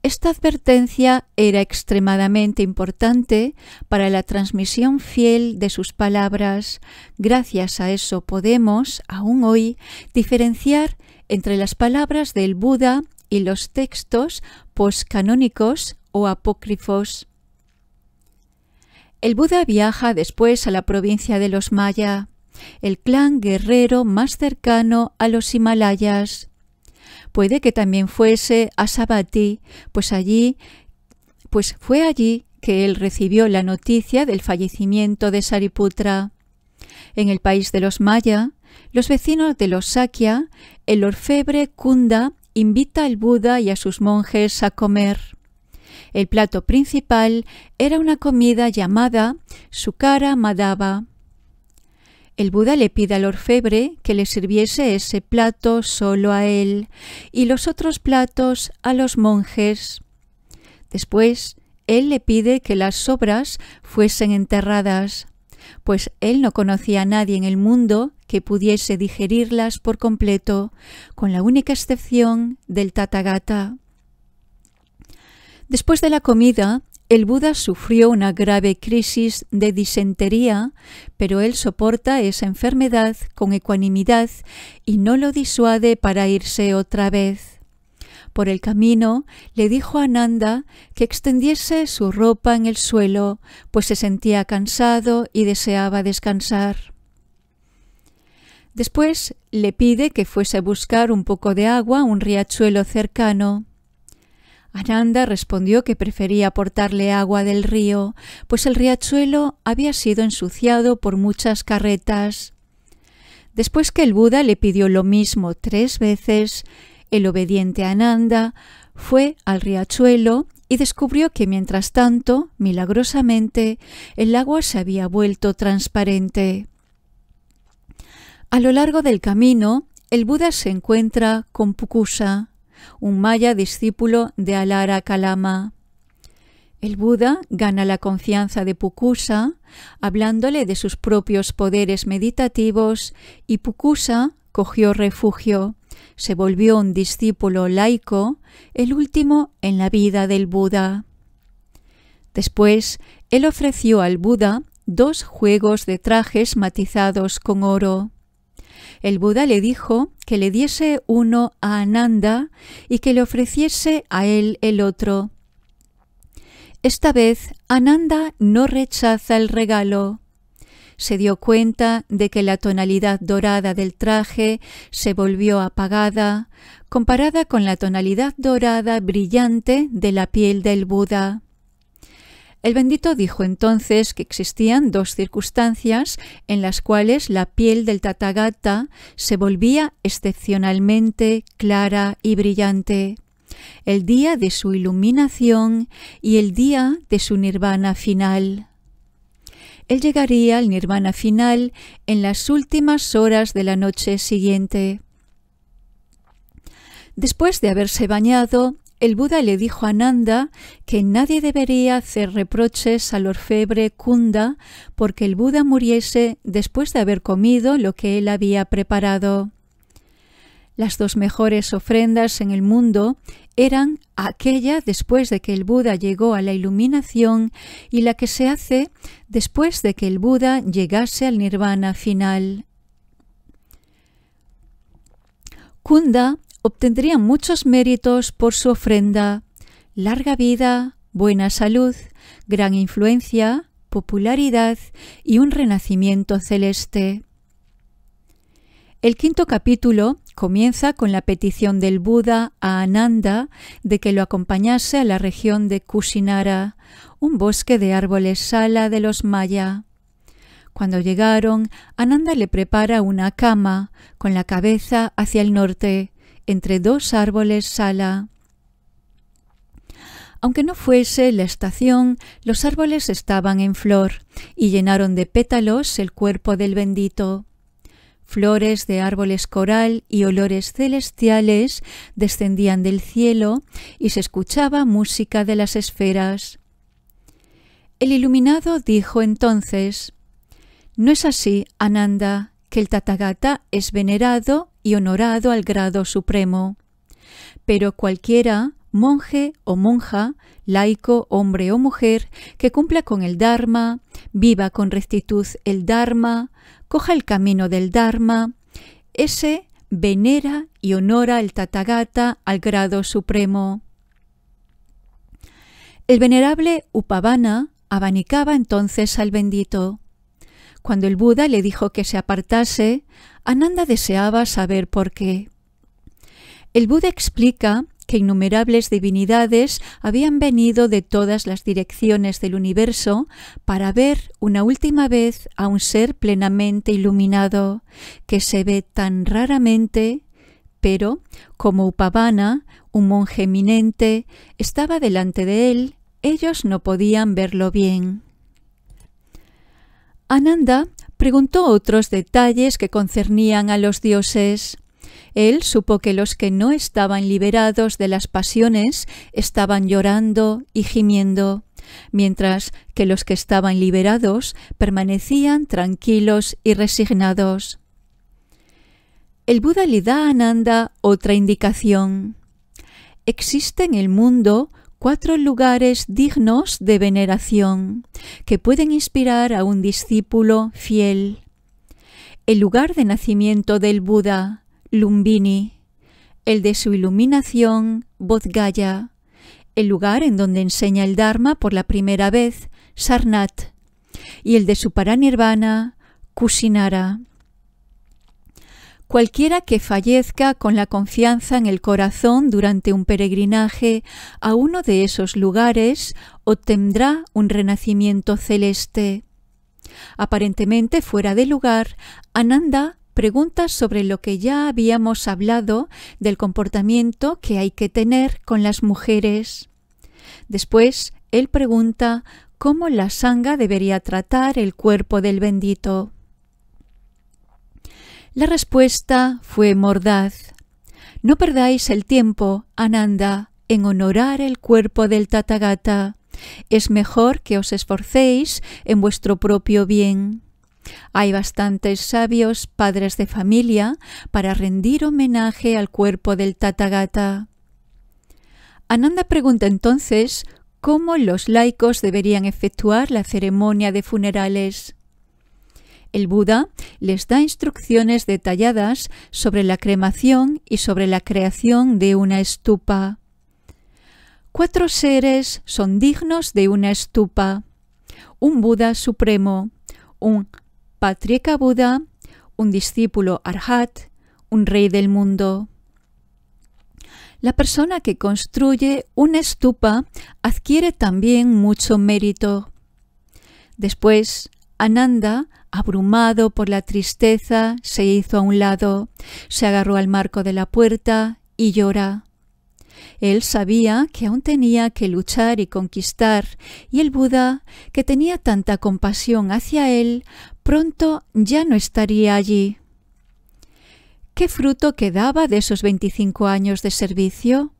Esta advertencia era extremadamente importante para la transmisión fiel de sus palabras. Gracias a eso podemos, aún hoy, diferenciar entre las palabras del Buda y los textos poscanónicos o apócrifos. El Buda viaja después a la provincia de los Maya, el clan guerrero más cercano a los Himalayas puede que también fuese a Sabati, pues allí, pues fue allí que él recibió la noticia del fallecimiento de Sariputra. En el país de los Maya, los vecinos de los Sakya, el orfebre Kunda invita al Buda y a sus monjes a comer. El plato principal era una comida llamada Sukara Madhava, el Buda le pide al orfebre que le sirviese ese plato solo a él y los otros platos a los monjes. Después, él le pide que las sobras fuesen enterradas, pues él no conocía a nadie en el mundo que pudiese digerirlas por completo, con la única excepción del Tathagata. Después de la comida, el Buda sufrió una grave crisis de disentería, pero él soporta esa enfermedad con ecuanimidad y no lo disuade para irse otra vez. Por el camino le dijo a Nanda que extendiese su ropa en el suelo, pues se sentía cansado y deseaba descansar. Después le pide que fuese a buscar un poco de agua a un riachuelo cercano. Ananda respondió que prefería portarle agua del río, pues el riachuelo había sido ensuciado por muchas carretas. Después que el Buda le pidió lo mismo tres veces, el obediente Ananda fue al riachuelo y descubrió que mientras tanto, milagrosamente, el agua se había vuelto transparente. A lo largo del camino, el Buda se encuentra con Pukusa, un maya discípulo de Alara Kalama. El Buda gana la confianza de Pukusa hablándole de sus propios poderes meditativos y Pukusa cogió refugio. Se volvió un discípulo laico, el último en la vida del Buda. Después, él ofreció al Buda dos juegos de trajes matizados con oro el Buda le dijo que le diese uno a Ananda y que le ofreciese a él el otro. Esta vez Ananda no rechaza el regalo. Se dio cuenta de que la tonalidad dorada del traje se volvió apagada, comparada con la tonalidad dorada brillante de la piel del Buda. El bendito dijo entonces que existían dos circunstancias en las cuales la piel del Tathagata se volvía excepcionalmente clara y brillante el día de su iluminación y el día de su nirvana final. Él llegaría al nirvana final en las últimas horas de la noche siguiente. Después de haberse bañado, el Buda le dijo a Nanda que nadie debería hacer reproches al orfebre Kunda porque el Buda muriese después de haber comido lo que él había preparado. Las dos mejores ofrendas en el mundo eran aquella después de que el Buda llegó a la iluminación y la que se hace después de que el Buda llegase al nirvana final. Kunda obtendrían muchos méritos por su ofrenda, larga vida, buena salud, gran influencia, popularidad y un renacimiento celeste. El quinto capítulo comienza con la petición del Buda a Ananda de que lo acompañase a la región de Kusinara, un bosque de árboles sala de los maya. Cuando llegaron, Ananda le prepara una cama, con la cabeza hacia el norte, entre dos árboles sala. Aunque no fuese la estación, los árboles estaban en flor y llenaron de pétalos el cuerpo del bendito. Flores de árboles coral y olores celestiales descendían del cielo y se escuchaba música de las esferas. El iluminado dijo entonces, No es así, Ananda, que el tatagata es venerado honorado al grado supremo. Pero cualquiera, monje o monja, laico, hombre o mujer, que cumpla con el Dharma, viva con rectitud el Dharma, coja el camino del Dharma, ese venera y honora el Tathagata al grado supremo. El venerable Upavana abanicaba entonces al bendito. Cuando el Buda le dijo que se apartase, Ananda deseaba saber por qué. El Buda explica que innumerables divinidades habían venido de todas las direcciones del universo para ver una última vez a un ser plenamente iluminado, que se ve tan raramente, pero como Upavana, un monje eminente, estaba delante de él, ellos no podían verlo bien. Ananda preguntó otros detalles que concernían a los dioses. Él supo que los que no estaban liberados de las pasiones estaban llorando y gimiendo, mientras que los que estaban liberados permanecían tranquilos y resignados. El Buda le da a Ananda otra indicación. Existe en el mundo cuatro lugares dignos de veneración que pueden inspirar a un discípulo fiel. El lugar de nacimiento del Buda, Lumbini, el de su iluminación, Bodhgaya, el lugar en donde enseña el Dharma por la primera vez, Sarnat, y el de su paranirvana, Kusinara. Cualquiera que fallezca con la confianza en el corazón durante un peregrinaje a uno de esos lugares obtendrá un renacimiento celeste. Aparentemente fuera de lugar, Ananda pregunta sobre lo que ya habíamos hablado del comportamiento que hay que tener con las mujeres. Después, él pregunta cómo la sanga debería tratar el cuerpo del bendito. La respuesta fue mordaz. No perdáis el tiempo, Ananda, en honorar el cuerpo del Tathagata. Es mejor que os esforcéis en vuestro propio bien. Hay bastantes sabios padres de familia para rendir homenaje al cuerpo del Tathagata. Ananda pregunta entonces cómo los laicos deberían efectuar la ceremonia de funerales. El Buda les da instrucciones detalladas sobre la cremación y sobre la creación de una estupa. Cuatro seres son dignos de una estupa. Un Buda supremo, un Patrika Buda, un discípulo Arhat, un rey del mundo. La persona que construye una estupa adquiere también mucho mérito. Después, Ananda, abrumado por la tristeza, se hizo a un lado, se agarró al marco de la puerta y llora. Él sabía que aún tenía que luchar y conquistar, y el Buda, que tenía tanta compasión hacia él, pronto ya no estaría allí. ¿Qué fruto quedaba de esos 25 años de servicio?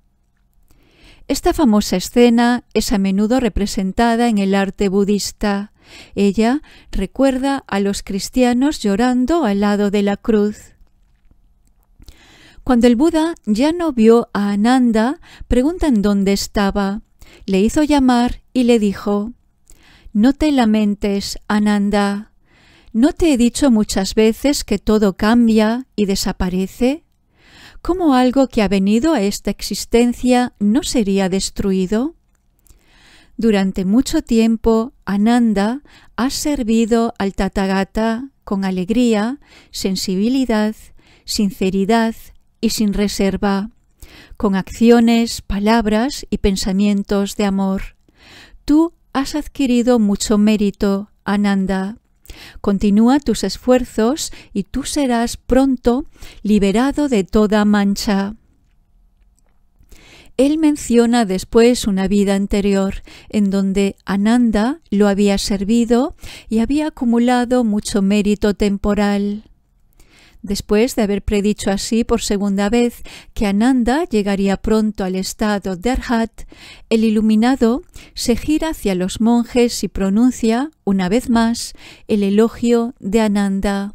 Esta famosa escena es a menudo representada en el arte budista. Ella recuerda a los cristianos llorando al lado de la cruz. Cuando el Buda ya no vio a Ananda, preguntan dónde estaba. Le hizo llamar y le dijo, No te lamentes, Ananda. ¿No te he dicho muchas veces que todo cambia y desaparece? ¿Cómo algo que ha venido a esta existencia no sería destruido? Durante mucho tiempo, Ananda ha servido al Tathagata con alegría, sensibilidad, sinceridad y sin reserva, con acciones, palabras y pensamientos de amor. Tú has adquirido mucho mérito, Ananda. Continúa tus esfuerzos y tú serás pronto liberado de toda mancha. Él menciona después una vida anterior en donde Ananda lo había servido y había acumulado mucho mérito temporal. Después de haber predicho así por segunda vez que Ananda llegaría pronto al estado de Arhat, el iluminado se gira hacia los monjes y pronuncia, una vez más, el elogio de Ananda.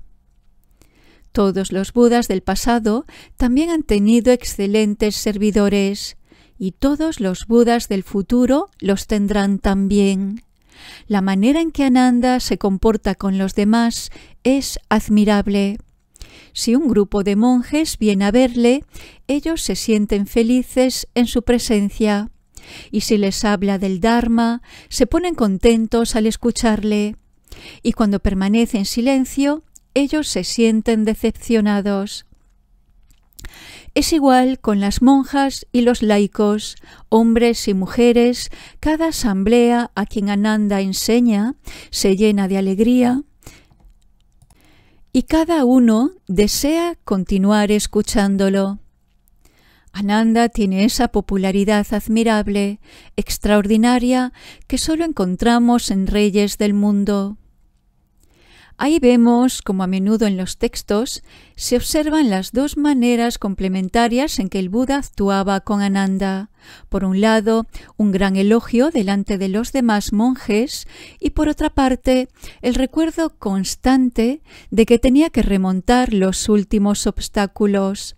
Todos los Budas del pasado también han tenido excelentes servidores, y todos los Budas del futuro los tendrán también. La manera en que Ananda se comporta con los demás es admirable. Si un grupo de monjes viene a verle, ellos se sienten felices en su presencia. Y si les habla del Dharma, se ponen contentos al escucharle. Y cuando permanece en silencio, ellos se sienten decepcionados. Es igual con las monjas y los laicos, hombres y mujeres, cada asamblea a quien Ananda enseña se llena de alegría y cada uno desea continuar escuchándolo. Ananda tiene esa popularidad admirable, extraordinaria, que solo encontramos en reyes del mundo. Ahí vemos como a menudo en los textos se observan las dos maneras complementarias en que el Buda actuaba con Ananda. Por un lado, un gran elogio delante de los demás monjes y por otra parte, el recuerdo constante de que tenía que remontar los últimos obstáculos.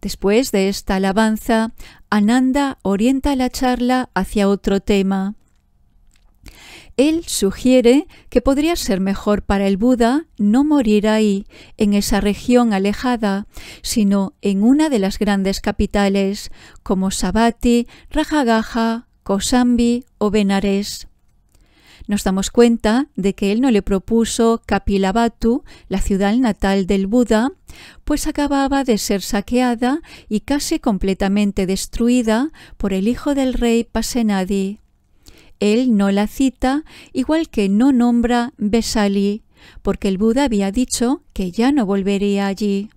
Después de esta alabanza, Ananda orienta la charla hacia otro tema. Él sugiere que podría ser mejor para el Buda no morir ahí, en esa región alejada, sino en una de las grandes capitales, como Sabati, Rajagaha, Kosambi o Benares. Nos damos cuenta de que él no le propuso Kapilavastu, la ciudad natal del Buda, pues acababa de ser saqueada y casi completamente destruida por el hijo del rey Pasenadi. Él no la cita, igual que no nombra Besali, porque el Buda había dicho que ya no volvería allí.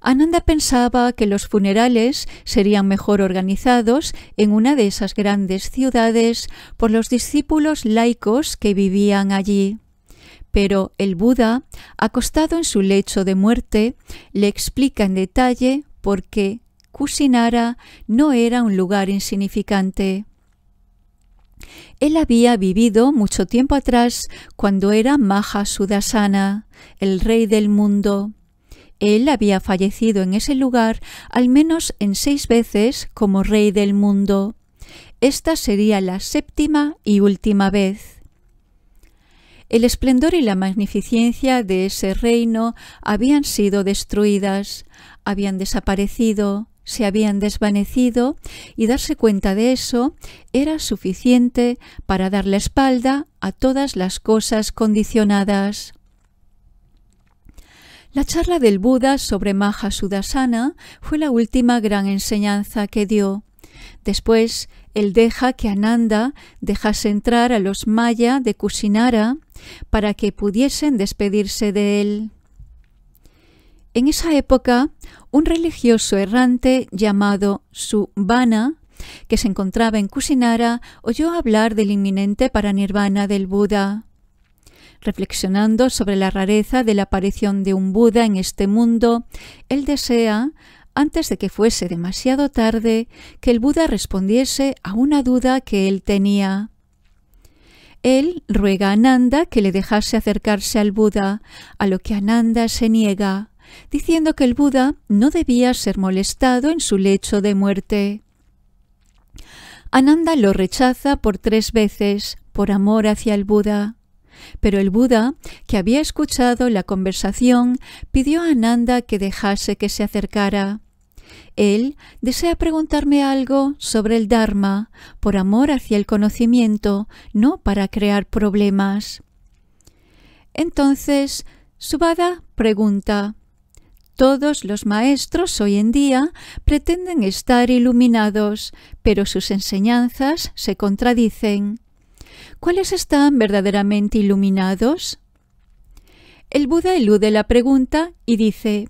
Ananda pensaba que los funerales serían mejor organizados en una de esas grandes ciudades por los discípulos laicos que vivían allí. Pero el Buda, acostado en su lecho de muerte, le explica en detalle por qué Kusinara no era un lugar insignificante. Él había vivido mucho tiempo atrás cuando era Maha Sudasana, el rey del mundo. Él había fallecido en ese lugar al menos en seis veces como rey del mundo. Esta sería la séptima y última vez. El esplendor y la magnificencia de ese reino habían sido destruidas, habían desaparecido, se habían desvanecido y darse cuenta de eso era suficiente para dar la espalda a todas las cosas condicionadas. La charla del Buda sobre Maha Sudasana fue la última gran enseñanza que dio. Después, él deja que Ananda dejase entrar a los Maya de Kusinara para que pudiesen despedirse de él. En esa época, un religioso errante llamado Subhana, que se encontraba en Kusinara, oyó hablar del inminente paranirvana del Buda. Reflexionando sobre la rareza de la aparición de un Buda en este mundo, él desea, antes de que fuese demasiado tarde, que el Buda respondiese a una duda que él tenía. Él ruega a Ananda que le dejase acercarse al Buda, a lo que Ananda se niega diciendo que el Buda no debía ser molestado en su lecho de muerte. Ananda lo rechaza por tres veces por amor hacia el Buda. Pero el Buda, que había escuchado la conversación, pidió a Ananda que dejase que se acercara. Él desea preguntarme algo sobre el Dharma, por amor hacia el conocimiento, no para crear problemas. Entonces, Subada pregunta todos los maestros hoy en día pretenden estar iluminados, pero sus enseñanzas se contradicen. ¿Cuáles están verdaderamente iluminados? El Buda elude la pregunta y dice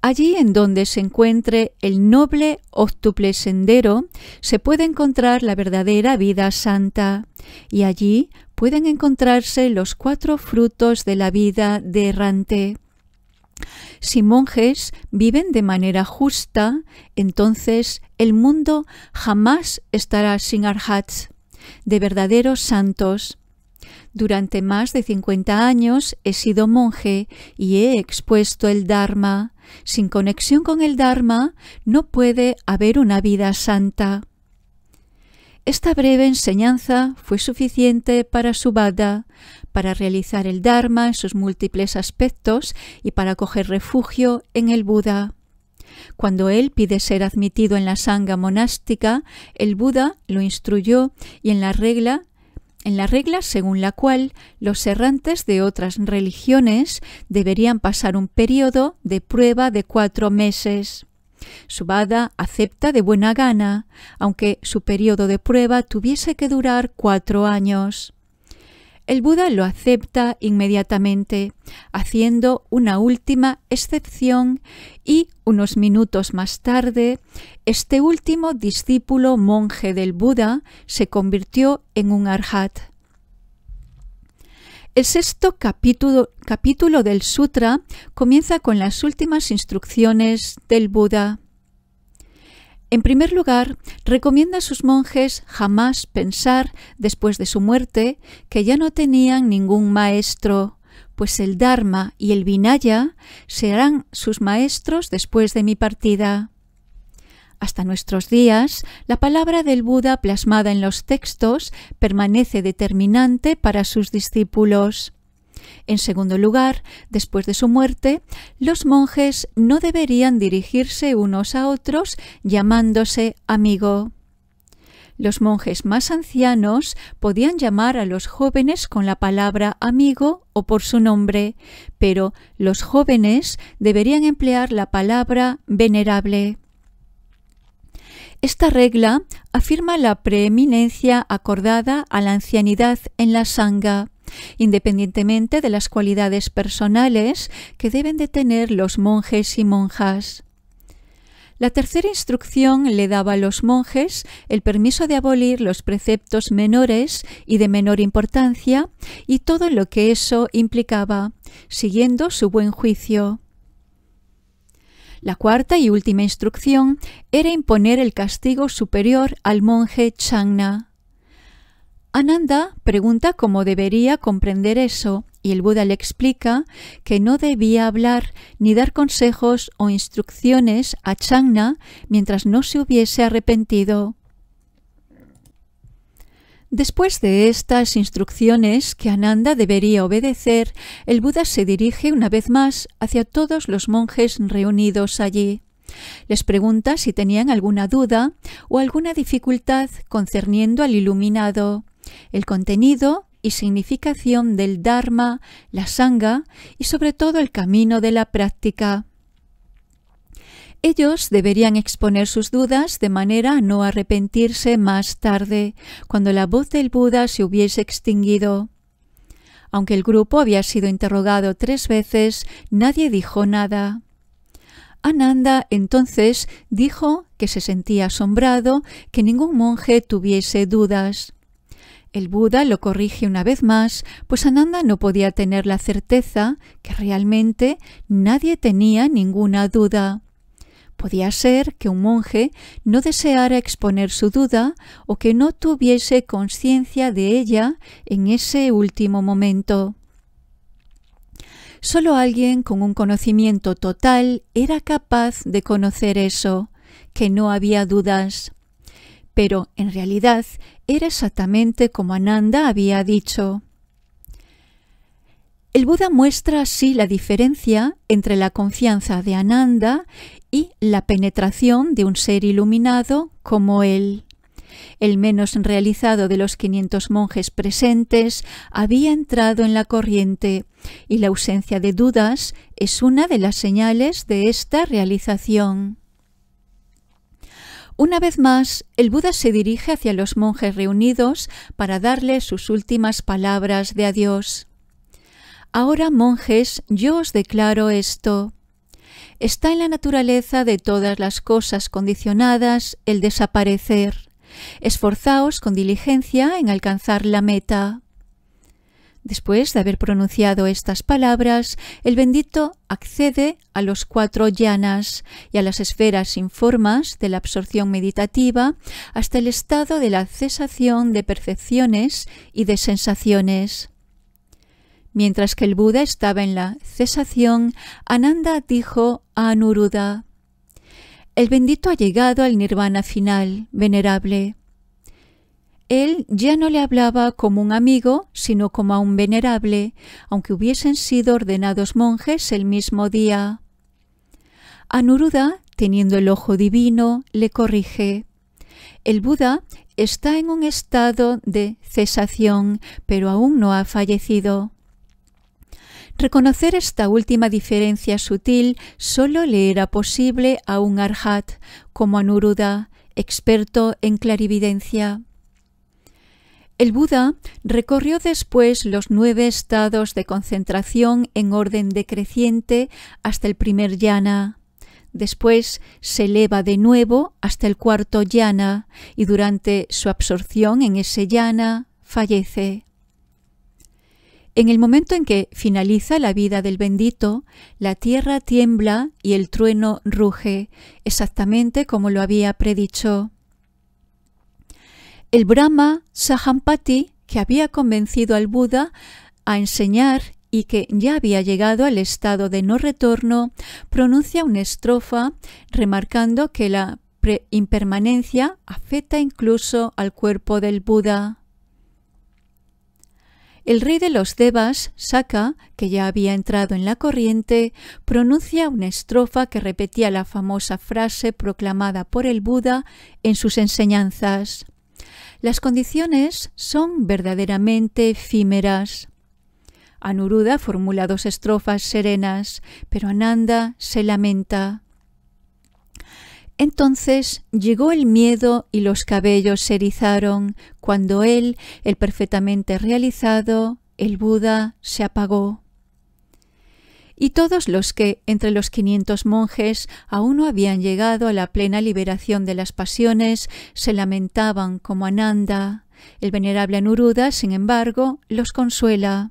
Allí en donde se encuentre el noble octuple sendero, se puede encontrar la verdadera vida santa, y allí pueden encontrarse los cuatro frutos de la vida de errante. Si monjes viven de manera justa, entonces el mundo jamás estará sin arhats, de verdaderos santos. Durante más de 50 años he sido monje y he expuesto el Dharma. Sin conexión con el Dharma no puede haber una vida santa. Esta breve enseñanza fue suficiente para su Subhadra para realizar el Dharma en sus múltiples aspectos y para coger refugio en el Buda. Cuando él pide ser admitido en la sanga monástica, el Buda lo instruyó y en la regla en la regla según la cual los errantes de otras religiones deberían pasar un periodo de prueba de cuatro meses. Subada acepta de buena gana, aunque su periodo de prueba tuviese que durar cuatro años. El Buda lo acepta inmediatamente, haciendo una última excepción y unos minutos más tarde, este último discípulo monje del Buda se convirtió en un arhat. El sexto capítulo, del sutra comienza con las últimas instrucciones del Buda. En primer lugar, recomienda a sus monjes jamás pensar, después de su muerte, que ya no tenían ningún maestro, pues el Dharma y el Vinaya serán sus maestros después de mi partida. Hasta nuestros días, la palabra del Buda plasmada en los textos permanece determinante para sus discípulos. En segundo lugar, después de su muerte, los monjes no deberían dirigirse unos a otros llamándose amigo. Los monjes más ancianos podían llamar a los jóvenes con la palabra amigo o por su nombre, pero los jóvenes deberían emplear la palabra venerable. Esta regla afirma la preeminencia acordada a la ancianidad en la sangha independientemente de las cualidades personales que deben de tener los monjes y monjas. La tercera instrucción le daba a los monjes el permiso de abolir los preceptos menores y de menor importancia y todo lo que eso implicaba, siguiendo su buen juicio. La cuarta y última instrucción era imponer el castigo superior al monje Changna. Ananda pregunta cómo debería comprender eso y el Buda le explica que no debía hablar ni dar consejos o instrucciones a Changna mientras no se hubiese arrepentido. Después de estas instrucciones que Ananda debería obedecer, el Buda se dirige una vez más hacia todos los monjes reunidos allí. Les pregunta si tenían alguna duda o alguna dificultad concerniendo al iluminado el contenido y significación del Dharma, la Sangha y sobre todo el camino de la práctica. Ellos deberían exponer sus dudas de manera a no arrepentirse más tarde, cuando la voz del Buda se hubiese extinguido. Aunque el grupo había sido interrogado tres veces, nadie dijo nada. Ananda entonces dijo que se sentía asombrado que ningún monje tuviese dudas. El Buda lo corrige una vez más, pues Ananda no podía tener la certeza que realmente nadie tenía ninguna duda. Podía ser que un monje no deseara exponer su duda o que no tuviese conciencia de ella en ese último momento. Solo alguien con un conocimiento total era capaz de conocer eso, que no había dudas. Pero en realidad era exactamente como Ananda había dicho. El Buda muestra así la diferencia entre la confianza de Ananda y la penetración de un ser iluminado como él. El menos realizado de los 500 monjes presentes había entrado en la corriente y la ausencia de dudas es una de las señales de esta realización. Una vez más, el Buda se dirige hacia los monjes reunidos para darle sus últimas palabras de adiós. Ahora, monjes, yo os declaro esto. Está en la naturaleza de todas las cosas condicionadas el desaparecer. Esforzaos con diligencia en alcanzar la meta. Después de haber pronunciado estas palabras, el bendito accede a los cuatro llanas y a las esferas informas de la absorción meditativa hasta el estado de la cesación de percepciones y de sensaciones. Mientras que el Buda estaba en la cesación, Ananda dijo a Anuruddha, El bendito ha llegado al nirvana final, venerable. Él ya no le hablaba como un amigo, sino como a un venerable, aunque hubiesen sido ordenados monjes el mismo día. Anuruda, teniendo el ojo divino, le corrige. El Buda está en un estado de cesación, pero aún no ha fallecido. Reconocer esta última diferencia sutil solo le era posible a un arhat, como a experto en clarividencia. El Buda recorrió después los nueve estados de concentración en orden decreciente hasta el primer yana. Después se eleva de nuevo hasta el cuarto yana y durante su absorción en ese yana fallece. En el momento en que finaliza la vida del bendito, la tierra tiembla y el trueno ruge, exactamente como lo había predicho. El Brahma Sahampati, que había convencido al Buda a enseñar y que ya había llegado al estado de no retorno, pronuncia una estrofa remarcando que la impermanencia afecta incluso al cuerpo del Buda. El rey de los Devas, Saka, que ya había entrado en la corriente, pronuncia una estrofa que repetía la famosa frase proclamada por el Buda en sus enseñanzas. Las condiciones son verdaderamente efímeras. Anuruda formula dos estrofas serenas, pero Ananda se lamenta. Entonces llegó el miedo y los cabellos se erizaron cuando él, el perfectamente realizado, el Buda, se apagó y todos los que, entre los quinientos monjes, aún no habían llegado a la plena liberación de las pasiones, se lamentaban como Ananda. El venerable Anuruddha, sin embargo, los consuela.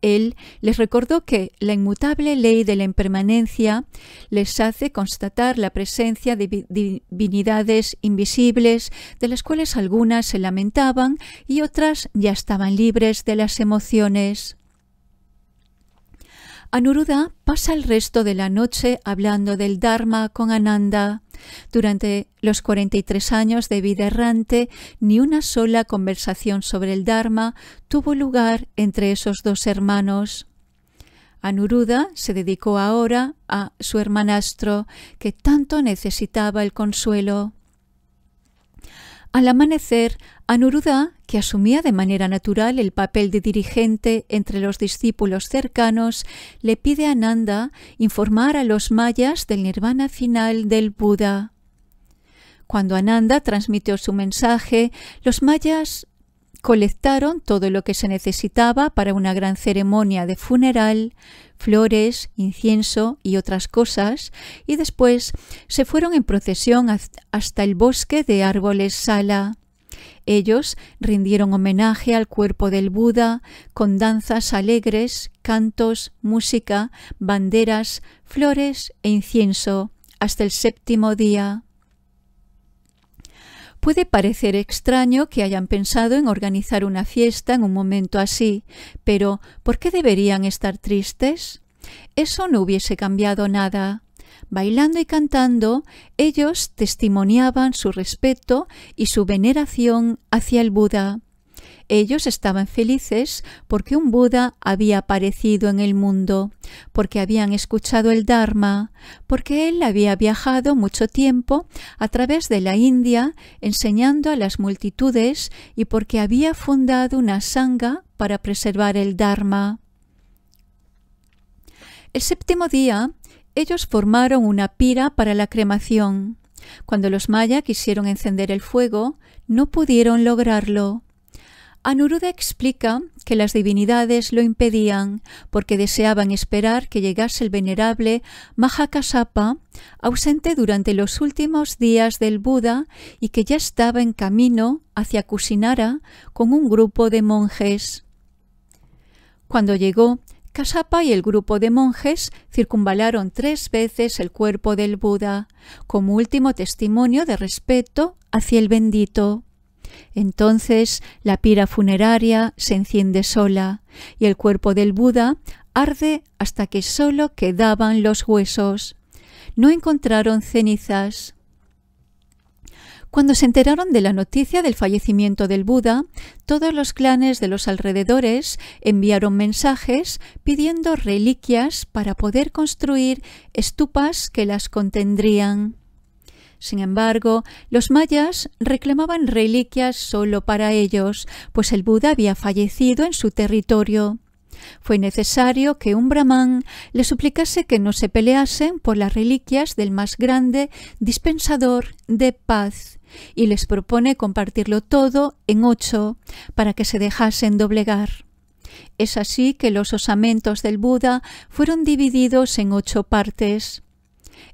Él les recordó que la inmutable ley de la impermanencia les hace constatar la presencia de divinidades invisibles, de las cuales algunas se lamentaban y otras ya estaban libres de las emociones. Anuruda pasa el resto de la noche hablando del Dharma con Ananda. Durante los 43 años de vida errante, ni una sola conversación sobre el Dharma tuvo lugar entre esos dos hermanos. Anuruda se dedicó ahora a su hermanastro, que tanto necesitaba el consuelo. Al amanecer, Anuruddha, que asumía de manera natural el papel de dirigente entre los discípulos cercanos, le pide a Ananda informar a los mayas del nirvana final del Buda. Cuando Ananda transmitió su mensaje, los mayas Colectaron todo lo que se necesitaba para una gran ceremonia de funeral, flores, incienso y otras cosas, y después se fueron en procesión hasta el bosque de árboles sala. Ellos rindieron homenaje al cuerpo del Buda con danzas alegres, cantos, música, banderas, flores e incienso hasta el séptimo día. Puede parecer extraño que hayan pensado en organizar una fiesta en un momento así, pero ¿por qué deberían estar tristes? Eso no hubiese cambiado nada. Bailando y cantando, ellos testimoniaban su respeto y su veneración hacia el Buda. Ellos estaban felices porque un Buda había aparecido en el mundo, porque habían escuchado el Dharma, porque él había viajado mucho tiempo a través de la India enseñando a las multitudes y porque había fundado una sanga para preservar el Dharma. El séptimo día, ellos formaron una pira para la cremación. Cuando los maya quisieron encender el fuego, no pudieron lograrlo. Anuruda explica que las divinidades lo impedían porque deseaban esperar que llegase el venerable Mahakasapa, ausente durante los últimos días del Buda y que ya estaba en camino hacia Kusinara con un grupo de monjes. Cuando llegó, Kasapa y el grupo de monjes circunvalaron tres veces el cuerpo del Buda, como último testimonio de respeto hacia el bendito. Entonces la pira funeraria se enciende sola y el cuerpo del Buda arde hasta que solo quedaban los huesos. No encontraron cenizas. Cuando se enteraron de la noticia del fallecimiento del Buda, todos los clanes de los alrededores enviaron mensajes pidiendo reliquias para poder construir estupas que las contendrían. Sin embargo, los mayas reclamaban reliquias solo para ellos, pues el Buda había fallecido en su territorio. Fue necesario que un brahman le suplicase que no se peleasen por las reliquias del más grande dispensador de paz y les propone compartirlo todo en ocho para que se dejasen doblegar. Es así que los osamentos del Buda fueron divididos en ocho partes.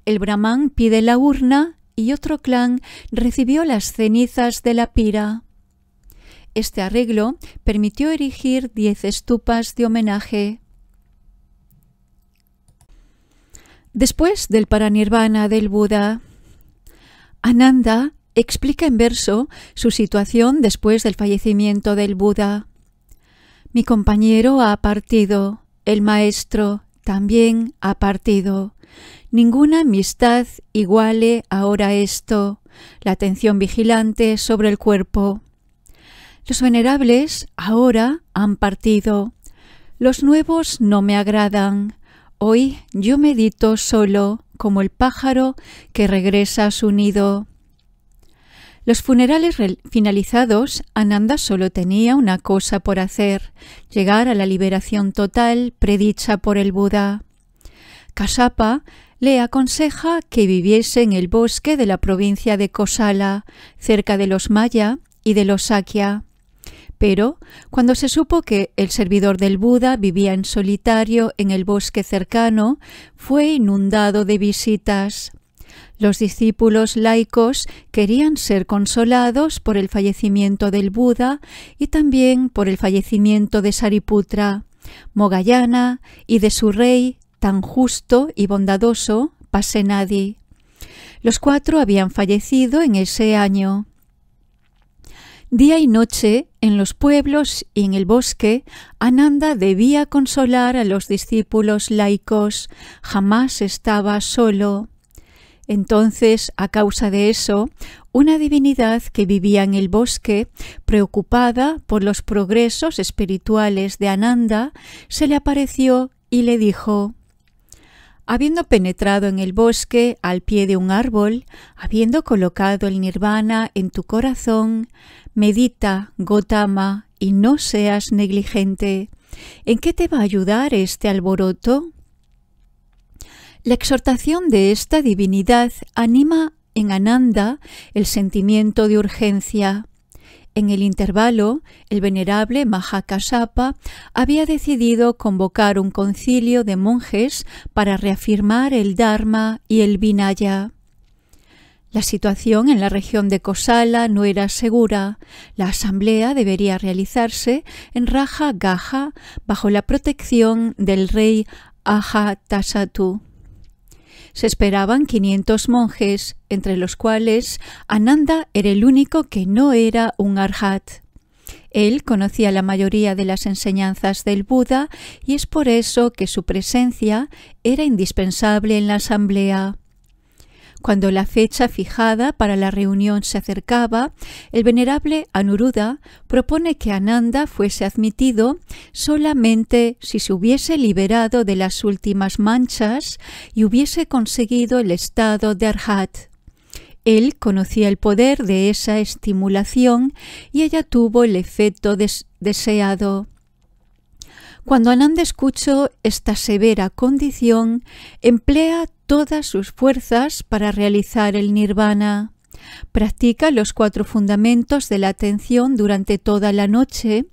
El brahman pide la urna y otro clan recibió las cenizas de la pira. Este arreglo permitió erigir diez estupas de homenaje. Después del paranirvana del Buda, Ananda explica en verso su situación después del fallecimiento del Buda. Mi compañero ha partido, el maestro también ha partido. Ninguna amistad iguale ahora esto, la atención vigilante sobre el cuerpo. Los venerables ahora han partido. Los nuevos no me agradan. Hoy yo medito solo, como el pájaro que regresa a su nido. Los funerales finalizados, Ananda solo tenía una cosa por hacer, llegar a la liberación total predicha por el Buda. Kasapa le aconseja que viviese en el bosque de la provincia de Kosala, cerca de los Maya y de los Sakya. Pero, cuando se supo que el servidor del Buda vivía en solitario en el bosque cercano, fue inundado de visitas. Los discípulos laicos querían ser consolados por el fallecimiento del Buda y también por el fallecimiento de Sariputra, Mogayana y de su rey tan justo y bondadoso, nadie. Los cuatro habían fallecido en ese año. Día y noche, en los pueblos y en el bosque, Ananda debía consolar a los discípulos laicos. Jamás estaba solo. Entonces, a causa de eso, una divinidad que vivía en el bosque, preocupada por los progresos espirituales de Ananda, se le apareció y le dijo Habiendo penetrado en el bosque al pie de un árbol, habiendo colocado el nirvana en tu corazón, medita, Gotama, y no seas negligente. ¿En qué te va a ayudar este alboroto? La exhortación de esta divinidad anima en Ananda el sentimiento de urgencia. En el intervalo, el venerable Mahakasapa había decidido convocar un concilio de monjes para reafirmar el Dharma y el Vinaya. La situación en la región de Kosala no era segura. La asamblea debería realizarse en Raja Gaja bajo la protección del rey Ajatasattu. Se esperaban 500 monjes, entre los cuales Ananda era el único que no era un arhat. Él conocía la mayoría de las enseñanzas del Buda y es por eso que su presencia era indispensable en la asamblea. Cuando la fecha fijada para la reunión se acercaba, el venerable Anuruda propone que Ananda fuese admitido solamente si se hubiese liberado de las últimas manchas y hubiese conseguido el estado de Arhat. Él conocía el poder de esa estimulación y ella tuvo el efecto deseado. Cuando Ananda escuchó esta severa condición, emplea todas sus fuerzas para realizar el nirvana. Practica los cuatro fundamentos de la atención durante toda la noche,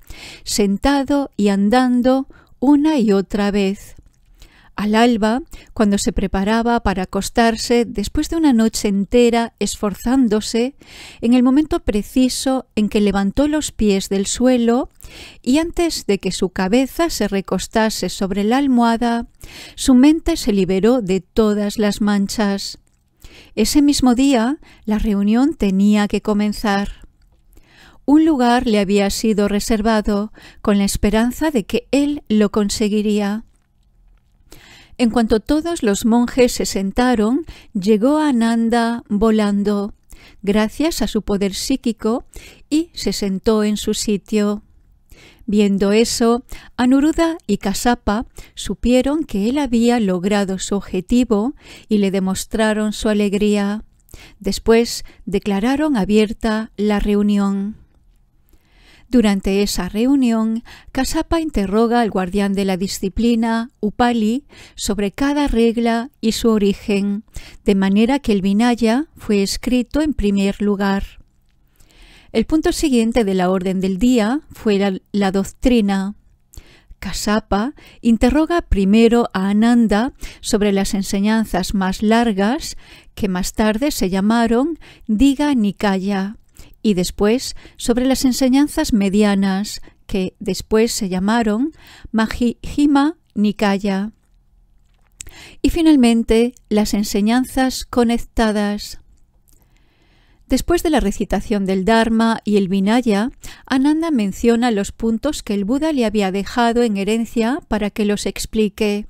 sentado y andando una y otra vez. Al alba, cuando se preparaba para acostarse, después de una noche entera esforzándose, en el momento preciso en que levantó los pies del suelo y antes de que su cabeza se recostase sobre la almohada, su mente se liberó de todas las manchas. Ese mismo día, la reunión tenía que comenzar. Un lugar le había sido reservado, con la esperanza de que él lo conseguiría. En cuanto todos los monjes se sentaron, llegó Ananda volando, gracias a su poder psíquico, y se sentó en su sitio. Viendo eso, Anuruda y Kasapa supieron que él había logrado su objetivo y le demostraron su alegría. Después declararon abierta la reunión. Durante esa reunión, Casapa interroga al guardián de la disciplina, Upali, sobre cada regla y su origen, de manera que el Vinaya fue escrito en primer lugar. El punto siguiente de la orden del día fue la, doctrina. Casapa interroga primero a Ananda sobre las enseñanzas más largas que más tarde se llamaron Diga Nikaya y después sobre las enseñanzas medianas que después se llamaron Mahijima Nikaya. Y finalmente las enseñanzas conectadas. Después de la recitación del Dharma y el Vinaya, Ananda menciona los puntos que el Buda le había dejado en herencia para que los explique.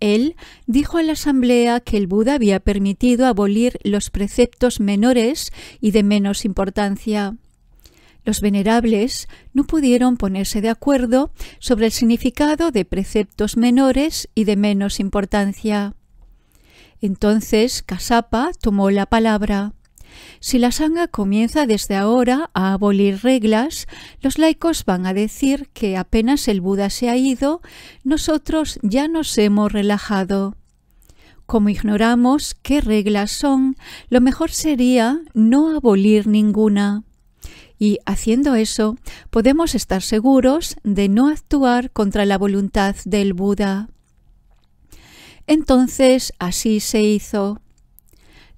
Él dijo a la asamblea que el Buda había permitido abolir los preceptos menores y de menos importancia. Los venerables no pudieron ponerse de acuerdo sobre el significado de preceptos menores y de menos importancia. Entonces Casapa tomó la palabra. Si la sangha comienza desde ahora a abolir reglas, los laicos van a decir que apenas el Buda se ha ido, nosotros ya nos hemos relajado. Como ignoramos qué reglas son, lo mejor sería no abolir ninguna. Y haciendo eso, podemos estar seguros de no actuar contra la voluntad del Buda. Entonces así se hizo.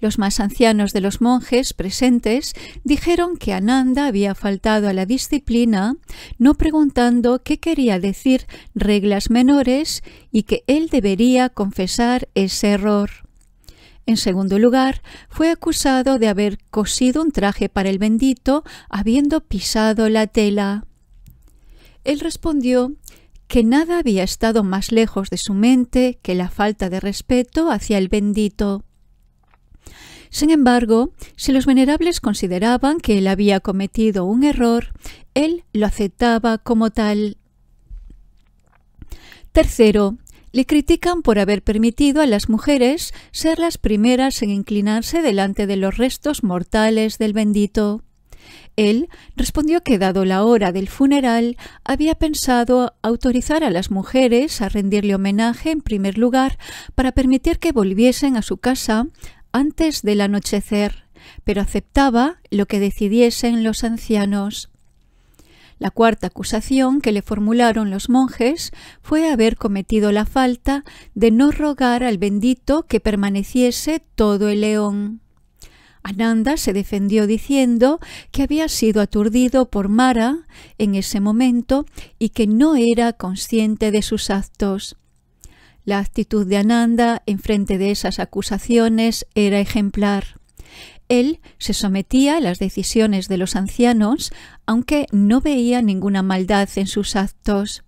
Los más ancianos de los monjes presentes dijeron que Ananda había faltado a la disciplina, no preguntando qué quería decir reglas menores y que él debería confesar ese error. En segundo lugar, fue acusado de haber cosido un traje para el bendito habiendo pisado la tela. Él respondió que nada había estado más lejos de su mente que la falta de respeto hacia el bendito. Sin embargo, si los venerables consideraban que él había cometido un error, él lo aceptaba como tal. Tercero, le critican por haber permitido a las mujeres ser las primeras en inclinarse delante de los restos mortales del bendito. Él respondió que dado la hora del funeral había pensado autorizar a las mujeres a rendirle homenaje en primer lugar para permitir que volviesen a su casa antes del anochecer, pero aceptaba lo que decidiesen los ancianos. La cuarta acusación que le formularon los monjes fue haber cometido la falta de no rogar al bendito que permaneciese todo el león. Ananda se defendió diciendo que había sido aturdido por Mara en ese momento y que no era consciente de sus actos. La actitud de Ananda en frente de esas acusaciones era ejemplar. Él se sometía a las decisiones de los ancianos, aunque no veía ninguna maldad en sus actos.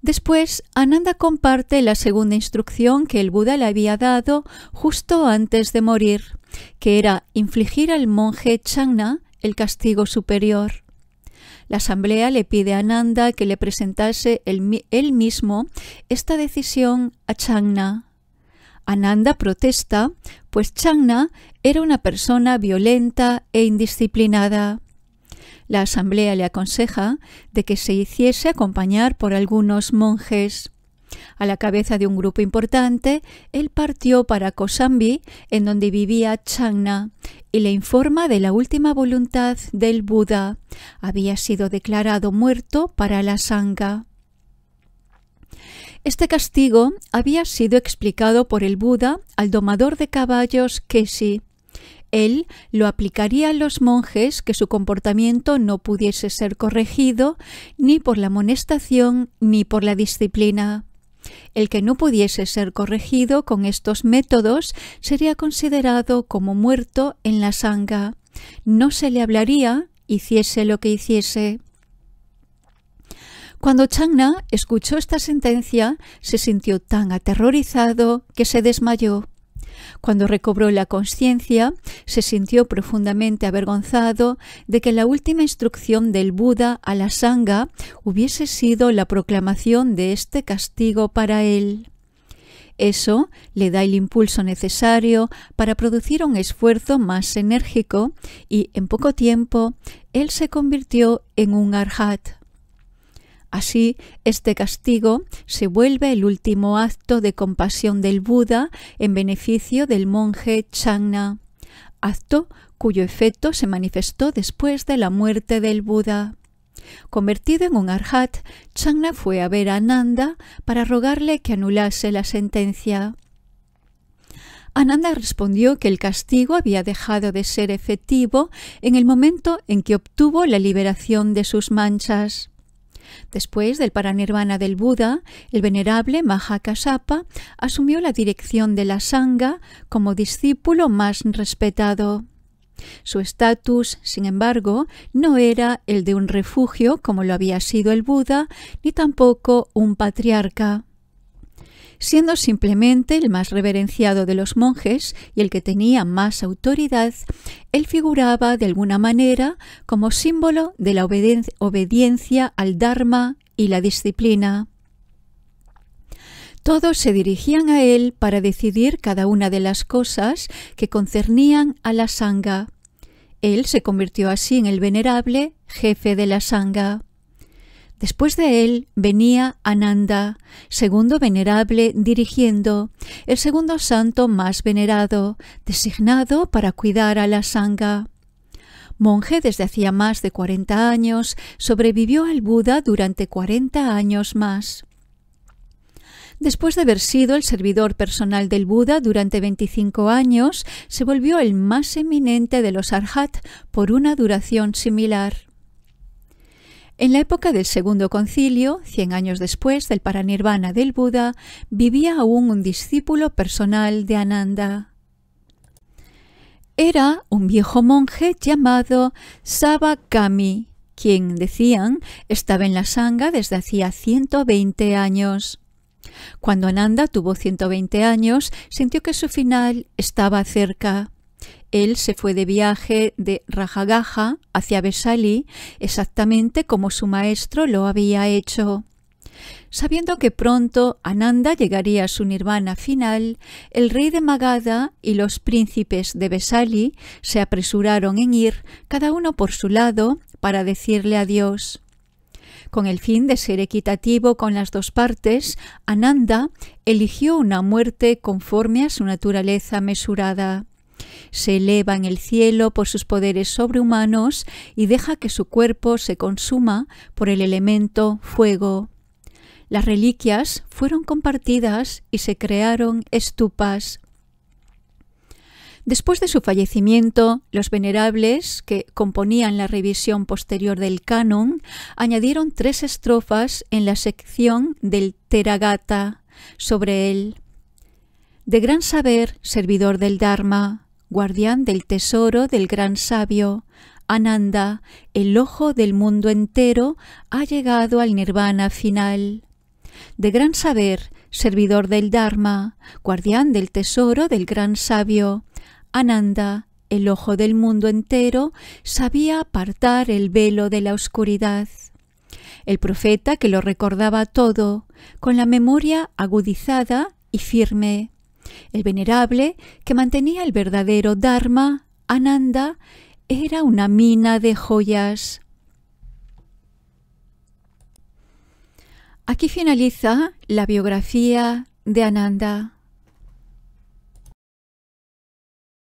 Después, Ananda comparte la segunda instrucción que el Buda le había dado justo antes de morir, que era infligir al monje Changna el castigo superior. La Asamblea le pide a Ananda que le presentase él, mismo esta decisión a Changna. Ananda protesta, pues Changna era una persona violenta e indisciplinada. La asamblea le aconseja de que se hiciese acompañar por algunos monjes. A la cabeza de un grupo importante, él partió para Kosambi, en donde vivía Changna, y le informa de la última voluntad del Buda. Había sido declarado muerto para la Sangha. Este castigo había sido explicado por el Buda al domador de caballos Kesi. Él lo aplicaría a los monjes que su comportamiento no pudiese ser corregido ni por la amonestación ni por la disciplina. El que no pudiese ser corregido con estos métodos sería considerado como muerto en la sanga. No se le hablaría, hiciese lo que hiciese. Cuando Changna escuchó esta sentencia, se sintió tan aterrorizado que se desmayó. Cuando recobró la conciencia, se sintió profundamente avergonzado de que la última instrucción del Buda a la Sangha hubiese sido la proclamación de este castigo para él. Eso le da el impulso necesario para producir un esfuerzo más enérgico y en poco tiempo él se convirtió en un arhat. Así, este castigo se vuelve el último acto de compasión del Buda en beneficio del monje Changna, acto cuyo efecto se manifestó después de la muerte del Buda. Convertido en un arhat, Changna fue a ver a Ananda para rogarle que anulase la sentencia. Ananda respondió que el castigo había dejado de ser efectivo en el momento en que obtuvo la liberación de sus manchas. Después del paranirvana del Buda, el venerable Mahakasapa asumió la dirección de la Sangha como discípulo más respetado. Su estatus, sin embargo, no era el de un refugio como lo había sido el Buda, ni tampoco un patriarca siendo simplemente el más reverenciado de los monjes y el que tenía más autoridad, él figuraba de alguna manera como símbolo de la obediencia, al Dharma y la disciplina. Todos se dirigían a él para decidir cada una de las cosas que concernían a la sangha. Él se convirtió así en el venerable jefe de la sangha. Después de él venía Ananda, segundo venerable dirigiendo, el segundo santo más venerado, designado para cuidar a la sangha. Monje desde hacía más de 40 años, sobrevivió al Buda durante 40 años más. Después de haber sido el servidor personal del Buda durante 25 años, se volvió el más eminente de los Arhat por una duración similar. En la época del Segundo Concilio, 100 años después del paranirvana del Buda, vivía aún un discípulo personal de Ananda. Era un viejo monje llamado Sabakami, quien, decían, estaba en la sanga desde hacía 120 años. Cuando Ananda tuvo 120 años, sintió que su final estaba cerca él se fue de viaje de Rajagaja hacia Besali, exactamente como su maestro lo había hecho. Sabiendo que pronto Ananda llegaría a su nirvana final, el rey de Magadha y los príncipes de Besali se apresuraron en ir, cada uno por su lado, para decirle adiós. Con el fin de ser equitativo con las dos partes, Ananda eligió una muerte conforme a su naturaleza mesurada. Se eleva en el cielo por sus poderes sobrehumanos y deja que su cuerpo se consuma por el elemento fuego. Las reliquias fueron compartidas y se crearon estupas. Después de su fallecimiento, los venerables, que componían la revisión posterior del canon, añadieron tres estrofas en la sección del Teragata sobre él. De gran saber, servidor del Dharma, guardián del tesoro del gran sabio, Ananda, el ojo del mundo entero, ha llegado al nirvana final. De gran saber, servidor del Dharma, guardián del tesoro del gran sabio, Ananda, el ojo del mundo entero, sabía apartar el velo de la oscuridad. El profeta que lo recordaba todo, con la memoria agudizada y firme, el venerable, que mantenía el verdadero Dharma, Ananda, era una mina de joyas. Aquí finaliza la biografía de Ananda.